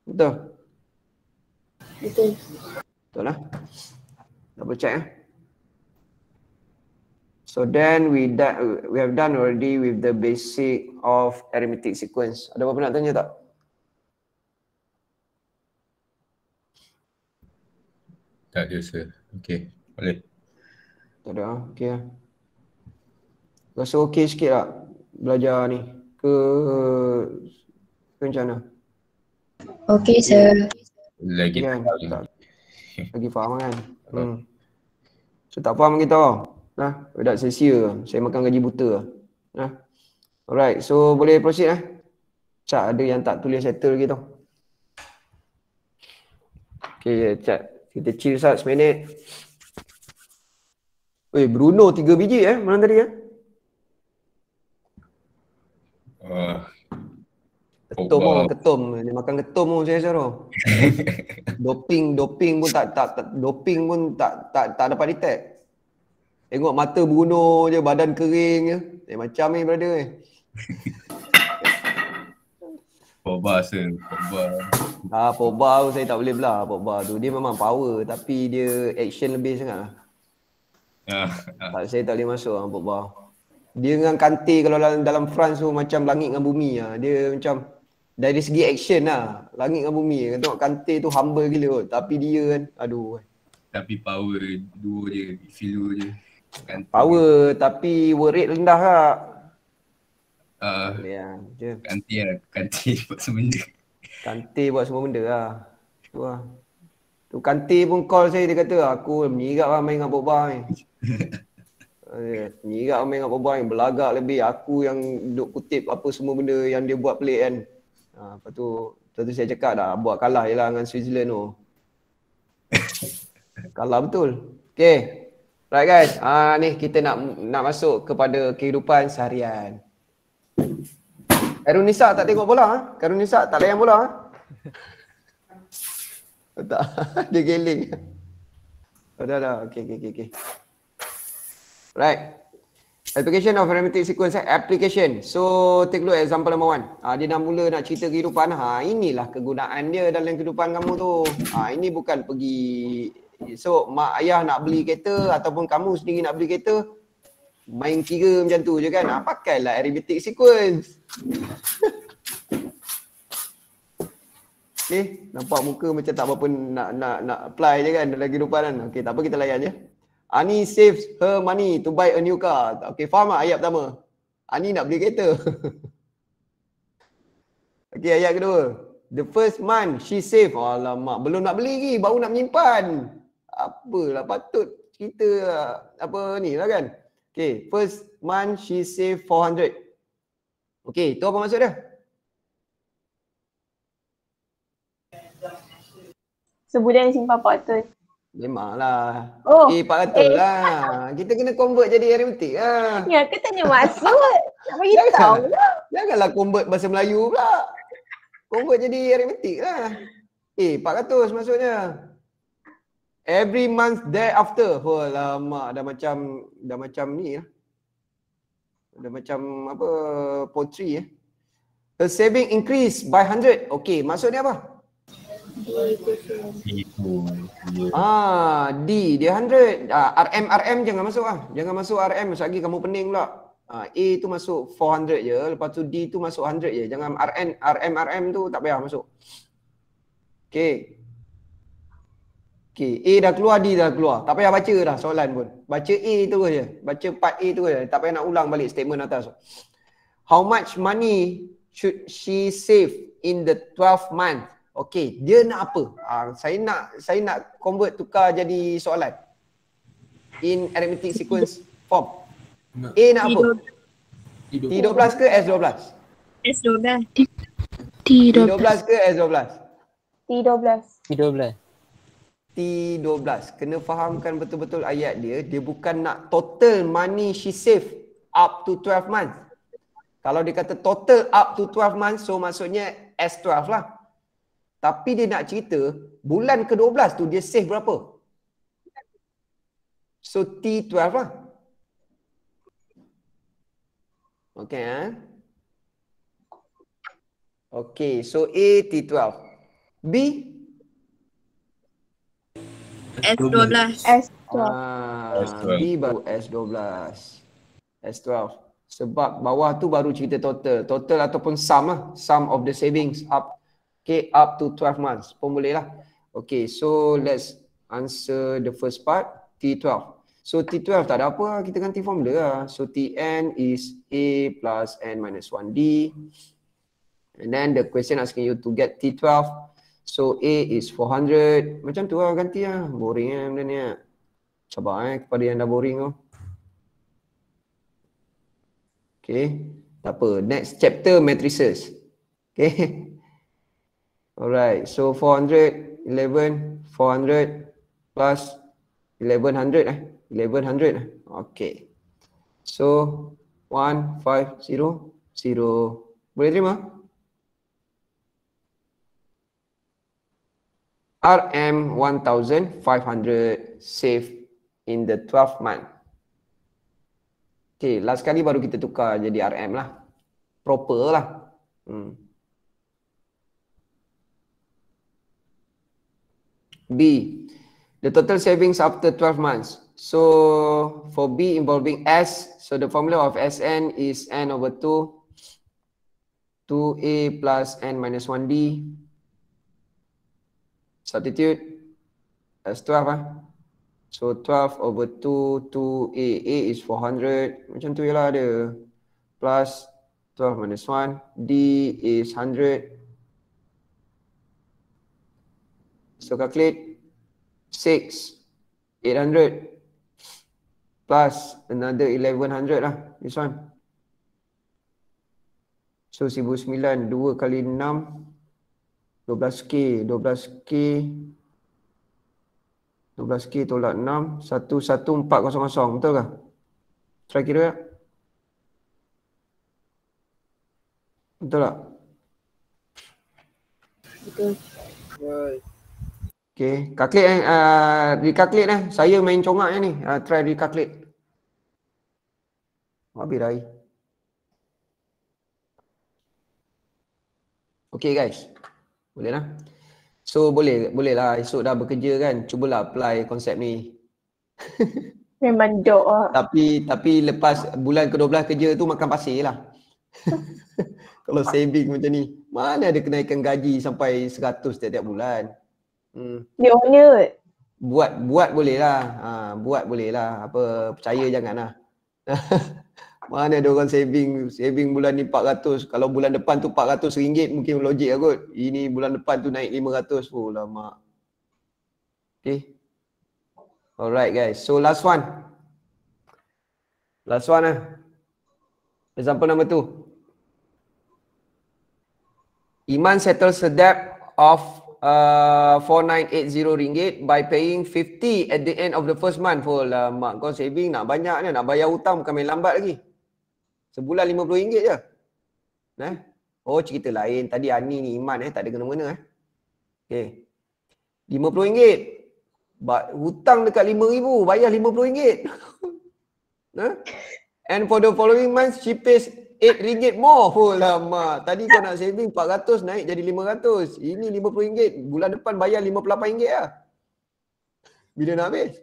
betul Betul. Betul lah. Double check ya. So then we that we have done already with the basic of arithmetic sequence. Ada apa-apa nak tanya tak? Tak ada, sir. Okay, boleh. Tak ada, ah. okay lah. Rasa okay sikit tak belajar ni? Ke, ke macam mana? Okay, sir. Okay lagi kan? tak lagi faham kan hmm. so tak faham kita oh. nah redak sia-sia saya makan gaji buta nah alright so boleh proceed eh chat ada yang tak tulis settle lagi tu okey chat kita chill sat seminit Eh Bruno tiga biji eh malam tadi eh? Uh, ketum oh, ketum dia makan ketum pun saya suruh doping doping pun tak, tak doping pun tak tak tak dapat detect tengok mata bunuh je badan kering je eh, macam ni eh, brother ni eh. Pogba saya Pogba ah ha, tu saya tak boleh bela Pogba tu dia memang power tapi dia action lebih sangat lah tak, saya tak boleh masuk lah Pogba dia dengan Kante kalau dalam, dalam France tu macam langit dengan bumi lah. Dia macam dari segi action lah langit dan bumi kan tengok kante tu humble gila kot tapi dia kan aduh tapi power dua je feel dua je kan power dia. tapi word rate rendah lah uh, ya je kante lah kante lah. buat semua benda kante buat semua benda lah tu lah tu kante pun call saya dia kata aku menyirap lah main dengan Boba ni menyirap main dengan Boba ni belagak lebih aku yang duk kutip apa semua benda yang dia buat pelik kan Ha, lepas tu, lepas tu saya cakap dah buat kalah je lah dengan Switzerland tu. kalah betul. Okay. Right guys, ha, ni kita nak nak masuk kepada kehidupan seharian. Karun Nisa tak tengok bola? Ha? Karun Nisa tak layan bola? Ha? tak, dia geling. dah dah, okay, okay, okay. Right. Application of parametric sequence application. So take a look example number one. Ha, dia dah mula nak cerita kehidupan. Ha, inilah kegunaan dia dalam kehidupan kamu tu. Ha, ini bukan pergi so mak ayah nak beli kereta ataupun kamu sendiri nak beli kereta main kira macam tu je kan. Ha, pakailah arithmetic sequence. Okay, eh, nampak muka macam tak apa pun nak nak nak apply je kan dalam kehidupan kan. Okay, tak apa kita layan je. Ani saves her money to buy a new car. Okay, faham lah ayat pertama. Ani nak beli kereta. okay, ayat kedua. The first month she save. Alamak, belum nak beli lagi. Baru nak menyimpan. Apalah patut kita apa ni lah kan. Okay, first month she save 400. Okay, tu apa maksud dia? Sebulan simpan 400. Memanglah. Oh, eh, Pak eh. lah. Kita kena convert jadi aerobatik lah. Ya, aku tanya maksud. Nak beritahu Jangan, lah. Janganlah convert bahasa Melayu pula. Convert jadi aerobatik lah. Eh, Pak maksudnya. Every month day after. Oh, lama. Dah macam, dah macam ni lah. Dah macam apa, poultry eh. A saving increase by 100. Okay, maksudnya apa? Ah, D dia 100. Ah, RM RM jangan masuk ah. Jangan masuk RM sebab lagi kamu pening pula. Ah, A tu masuk 400 je, lepas tu D tu masuk 100 je. Jangan RM, RM RM tu tak payah masuk. Okey. Okey, A dah keluar, D dah keluar. Tak payah baca dah soalan pun. Baca A terus je. Baca part A terus je. Tak payah nak ulang balik statement atas. How much money should she save in the 12 month? Okey, dia nak apa? Ha, saya nak saya nak convert tukar jadi soalan. In arithmetic sequence form. A nak apa? T12 ke S12? S12. T12. T12 ke S12? T12. T12. T12. Kena fahamkan betul-betul ayat dia. Dia bukan nak total money she save up to 12 months. Kalau dia kata total up to 12 months, so maksudnya S12 lah. Tapi dia nak cerita bulan ke-12 tu dia save berapa? So T12 lah. Okay ha? Okay, so A T12. B? S12. S12. Ah, B baru S12. S12. Sebab bawah tu baru cerita total. Total ataupun sum lah. Sum of the savings up Okay, up to 12 months pun boleh lah. Okay, so let's answer the first part, T12. So T12 tak ada apa, kita ganti formula lah. So Tn is A plus N minus 1D. And then the question asking you to get T12. So A is 400. Macam tu lah ganti lah. Boring lah benda ni lah. Cabar eh kepada yang dah boring tu. Okay, tak apa. Next chapter matrices. Okay. Alright, so 411, 400 plus 1100 eh. 1100 eh. Okay. So, 1500. Boleh terima? RM1500 save in the 12 month. Okay, last kali baru kita tukar jadi RM lah. Proper lah. Hmm. B. The total savings after 12 months. So for B involving S, so the formula of Sn is n over 2, 2a plus n minus 1b. Substitute. That's 12. Huh? Ah. So 12 over 2, 2a. A is 400. Macam tu je lah dia. Plus 12 minus 1. D is 100. So calculate 6 800 plus another 1100 lah this one. So 1009 2 kali 6 12k 12k 12k tolak 6 11400 betul ke? Try kira ya. Betul tak? Betul. Right. Okay, calculate eh, uh, ah, recalculate eh. Saya main congak je ni, uh, try recalculate. Habis dah air. Okay guys, boleh lah. So boleh, boleh lah esok dah bekerja kan, cubalah apply konsep ni. Memang dok ah. Tapi tapi lepas bulan ke-12 kerja tu makan pasir lah. Kalau saving macam ni, mana ada kenaikan gaji sampai 100 tiap-tiap bulan. Hmm. Dia punya Buat, buat bolehlah. Ha, buat bolehlah. Apa, percaya janganlah. Mana ada orang saving saving bulan ni 400. Kalau bulan depan tu 400 ringgit mungkin logik lah kot. Ini bulan depan tu naik 500. Oh lama. Okay. Alright guys. So last one. Last one lah. Example number two. Iman settle sedap of uh, 4980 ringgit by paying 50 at the end of the first month. Oh lah mak kau saving nak banyak ni nak bayar hutang bukan main lambat lagi. Sebulan 50 ringgit je. Nah. Eh? Oh cerita lain tadi Ani ni iman eh tak ada kena-mengena eh. Okey. 50 ringgit. But, hutang dekat 5000 bayar 50 ringgit. Nah. Eh? And for the following months she pays 8 ringgit more. Oh lama. Tadi kau nak saving 400 naik jadi 500. Ini 50 ringgit. Bulan depan bayar 58 ringgit lah. Bila nak habis?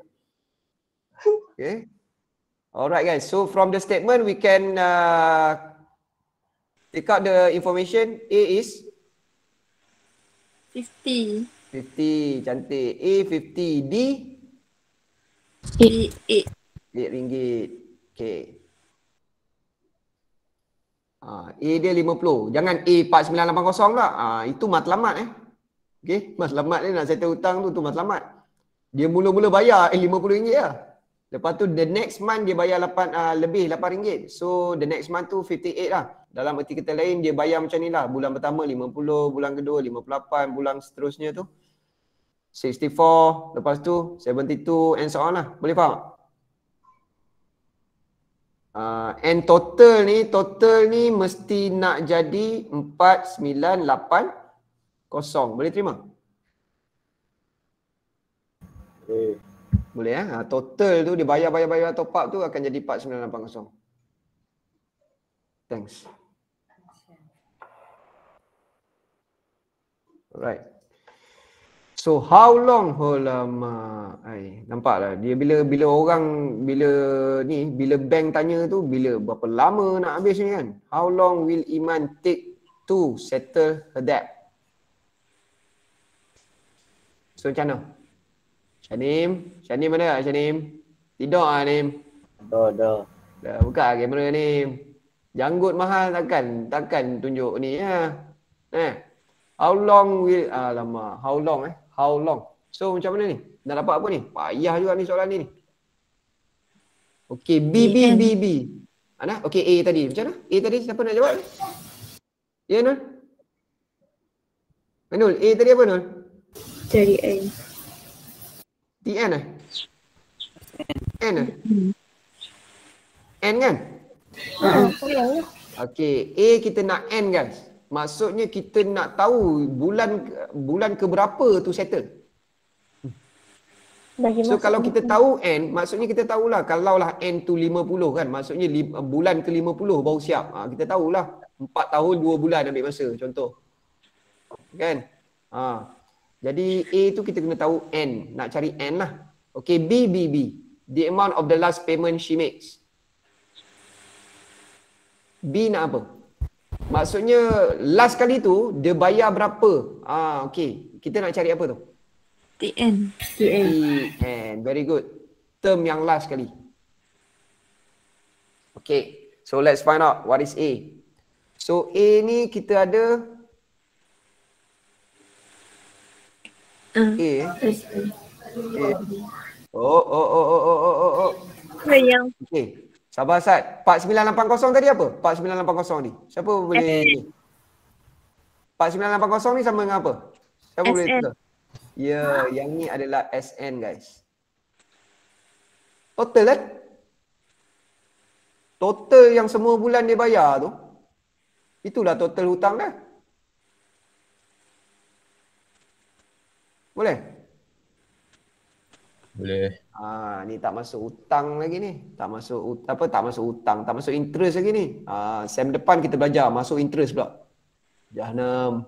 Okay. Alright guys. So from the statement we can uh, take out the information. A is? 50. 50. Cantik. A 50. D? 8. 8 ringgit. Okay. Ha, A dia 50. Jangan A 4980 pula. Lah. Ha, itu matlamat eh. Okay, matlamat ni nak settle hutang tu tu matlamat. Dia mula-mula bayar eh, RM50 lah. Lepas tu the next month dia bayar 8, uh, ah, lebih RM8. So the next month tu 58 lah. Dalam erti kata lain dia bayar macam ni lah. Bulan pertama 50, bulan kedua 58, bulan seterusnya tu. 64, lepas tu 72 and so on lah. Boleh faham Uh, and total ni, total ni mesti nak jadi 4980. Boleh terima? Boleh. Boleh eh? Ha? Total tu dia bayar-bayar-bayar top up tu akan jadi 4980. Thanks. Alright. So how long ulama? Ai, nampaklah dia bila bila orang bila ni bila bank tanya tu bila berapa lama nak habis ni kan? How long will iman take to settle her debt? So macam mana? Shanim, Shanim mana lah Shanim? Tidak lah Nim Tidak, tidak Dah buka kamera ni Janggut mahal takkan, takkan tunjuk ni ya. Eh, how long will, alamak, how long eh how long. So macam mana ni? Dah dapat apa ni? Payah juga ni soalan ni. Okay, B, B, B, B. Ana? Okay, A tadi. Macam mana? A tadi siapa nak jawab? Ya, yeah, Nul? Eh, Nul, A tadi apa Nul? Jadi A. T, N eh? N eh? N kan? Ah, ah. Okay, A kita nak N guys. Maksudnya kita nak tahu bulan bulan ke berapa tu settle. So kalau kita tahu N, maksudnya kita tahulah kalaulah N tu 50 kan, maksudnya bulan ke 50 baru siap. Ha, kita tahulah 4 tahun 2 bulan ambil masa contoh. Kan? Ha. Jadi A tu kita kena tahu N, nak cari N lah. Okay B, B, B. The amount of the last payment she makes. B nak apa? Maksudnya last kali tu dia bayar berapa? Ah okey. Kita nak cari apa tu? TN. TN. Very good. Term yang last kali. Okay. So let's find out what is A. So A ni kita ada uh, A. A. Oh, oh, oh, oh, oh, oh, oh. Yang. Okay. Sabar Sat. 4980 tadi apa? 4980 ni. Siapa boleh SN. ni? 4980 ni sama dengan apa? Siapa SN. boleh tukar? Ya, yeah, yang ni adalah SN guys. Total eh? Total yang semua bulan dia bayar tu. Itulah total hutang dah. Boleh? Boleh. Ha, ni tak masuk hutang lagi ni. Tak masuk apa tak masuk hutang, tak masuk interest lagi ni. Ha, sem depan kita belajar masuk interest pula. Jahanam.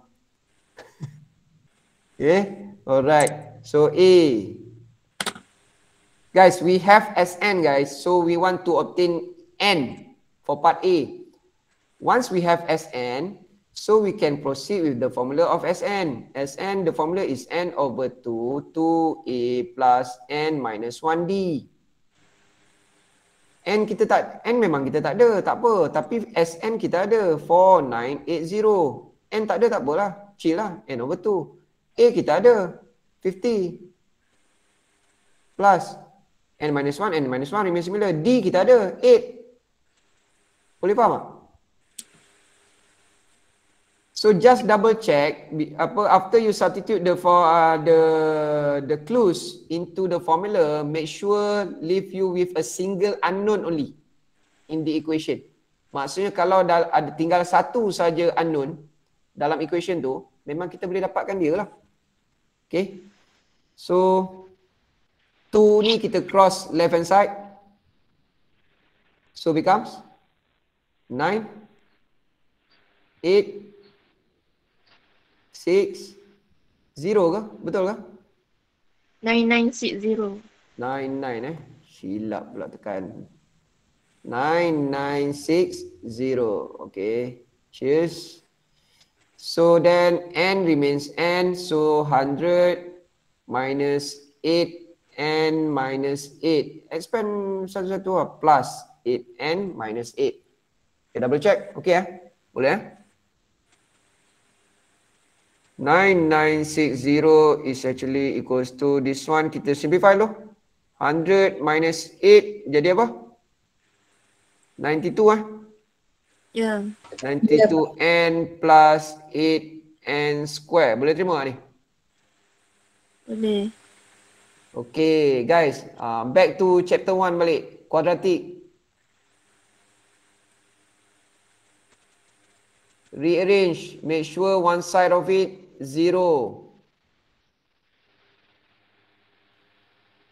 okay. Eh, alright. So A. Guys, we have SN guys. So we want to obtain N for part A. Once we have SN, So we can proceed with the formula of Sn. Sn, the formula is n over 2, 2a plus n minus 1d. N kita tak, N memang kita tak ada, tak apa. Tapi Sn kita ada, 4, 9, 8, 0. N tak ada tak apalah, chill lah, N over 2. A kita ada, 50. Plus, N minus 1, N minus 1 remain similar. D kita ada, 8. Boleh faham tak? So just double check apa after you substitute the for uh, the the clues into the formula, make sure leave you with a single unknown only in the equation. Maksudnya kalau dah ada uh, tinggal satu saja unknown dalam equation tu, memang kita boleh dapatkan dia lah. Okay. So two ni kita cross left hand side. So becomes nine, eight, 6-0 ke? Betul ke? 9-9-6-0 9-9 eh? Silap pula tekan 9-9-6-0 Okay Cheers So then N remains N So 100 Minus 8 N minus 8 Expand satu-satu lah Plus 8 N minus 8 Okay double check Okay ya? Eh? Boleh ya? Eh? 9960 is actually equals to this one kita simplify loh. 100 minus 8 jadi apa 92 ah ya yeah. 92n plus 8n square boleh terima tak ni boleh Okay guys uh, back to chapter 1 balik quadratic rearrange make sure one side of it zero.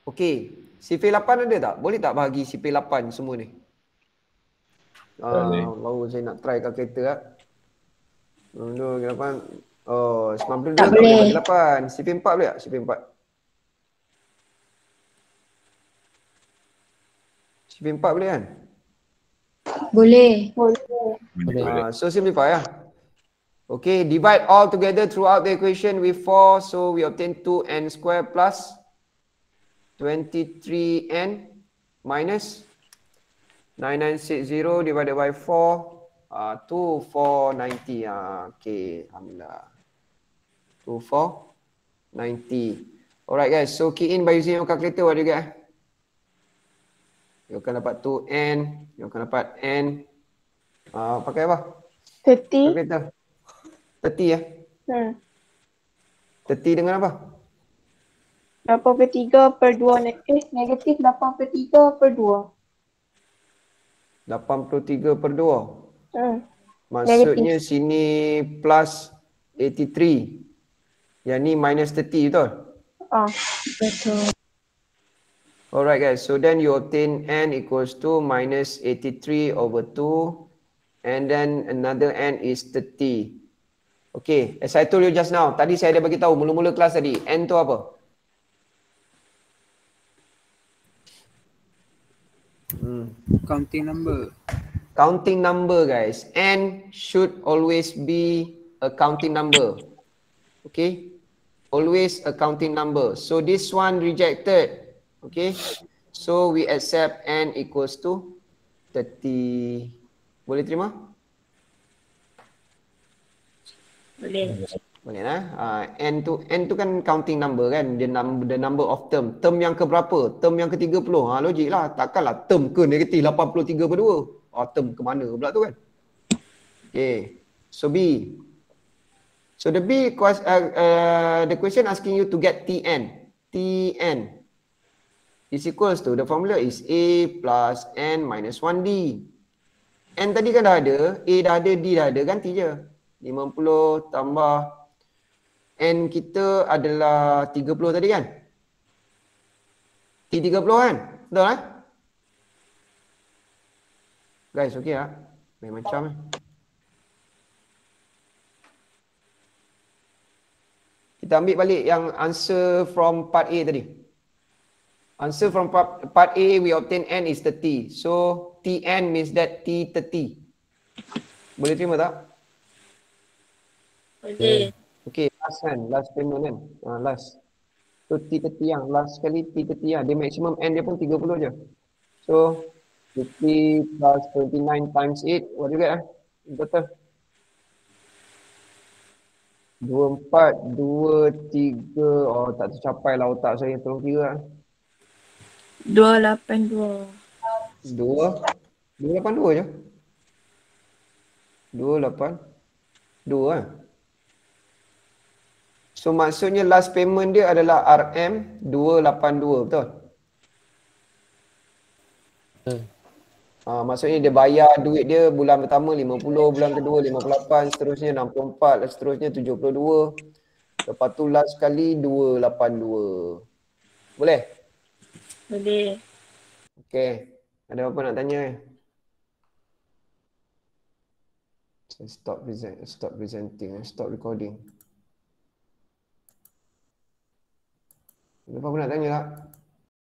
Okey. Sifir 8 ada tak? Boleh tak bagi sifir 8 semua ni? Ah, uh, baru saya nak try kat kereta lah. Dua, tiga, lapan. Oh, sembilan puluh dua, lapan. Sifir empat boleh tak? Sifir empat. Sifir 4 boleh kan? Boleh. Boleh. Ah, so, sifir empat ah. ya? Okay, divide all together throughout the equation with 4. So we obtain 2n square plus 23n minus 9960 divided by 4. Uh, 2490 uh, ah, okay alhamdulillah 2490 alright guys so key in by using your calculator what do you get you akan dapat 2n you akan dapat n uh, pakai apa 50 calculator Peti ya? Hmm. Peti dengan apa? 8 per 3 per 2 eh, negatif, negatif 8 per 3 per 2. 8/3 per 2. Hmm. Maksudnya negatif. sini plus 83. Yang ni minus 30 betul? Ah, betul. Alright guys, so then you obtain n equals to minus 83 over 2 and then another n is 30. Okay, as I told you just now, tadi saya dah bagi tahu mula-mula kelas tadi, N tu apa? Hmm. Counting number. Counting number guys. N should always be a counting number. Okay. Always a counting number. So this one rejected. Okay. So we accept N equals to 30. Boleh terima? Boleh. Boleh lah. Uh, ah, N tu N tu kan counting number kan. The number, the number of term. Term yang keberapa? Term yang ke-30. Ha, ah, logik lah. Takkanlah term ke negatif 83 per 2. Uh, term ke mana pula tu kan? Okay. So B. So the B, uh, uh, the question asking you to get Tn. Tn is equals to, the formula is A plus N minus 1D. N tadi kan dah ada, A dah ada, D dah ada, ganti je. 50 tambah N kita adalah 30 tadi kan? T30 kan? Betul eh? Guys, okey lah. Main macam eh. Kita ambil balik yang answer from part A tadi. Answer from part, part A, we obtain N is 30. So, Tn means that T30. Boleh terima tak? Okay. Eh, okay, last kan. Last payment kan. Ha, last. So, T ketiang. Last sekali T ketiang. Dia maksimum n dia pun 30 je. So, 50 plus 29 times 8. What do you get? Eh? Total. 24, 2, 3. Oh, tak tercapai lah otak saya. Tolong kira lah. 282. 282 je. 282 lah. So maksudnya last payment dia adalah RM282 betul? Hmm. Uh, maksudnya dia bayar duit dia bulan pertama 50, bulan kedua 58, seterusnya 64, seterusnya 72 Lepas tu last sekali 282 Boleh? Boleh Okay, ada apa nak tanya? Stop present, stop presenting, stop recording. 你把本来看你了。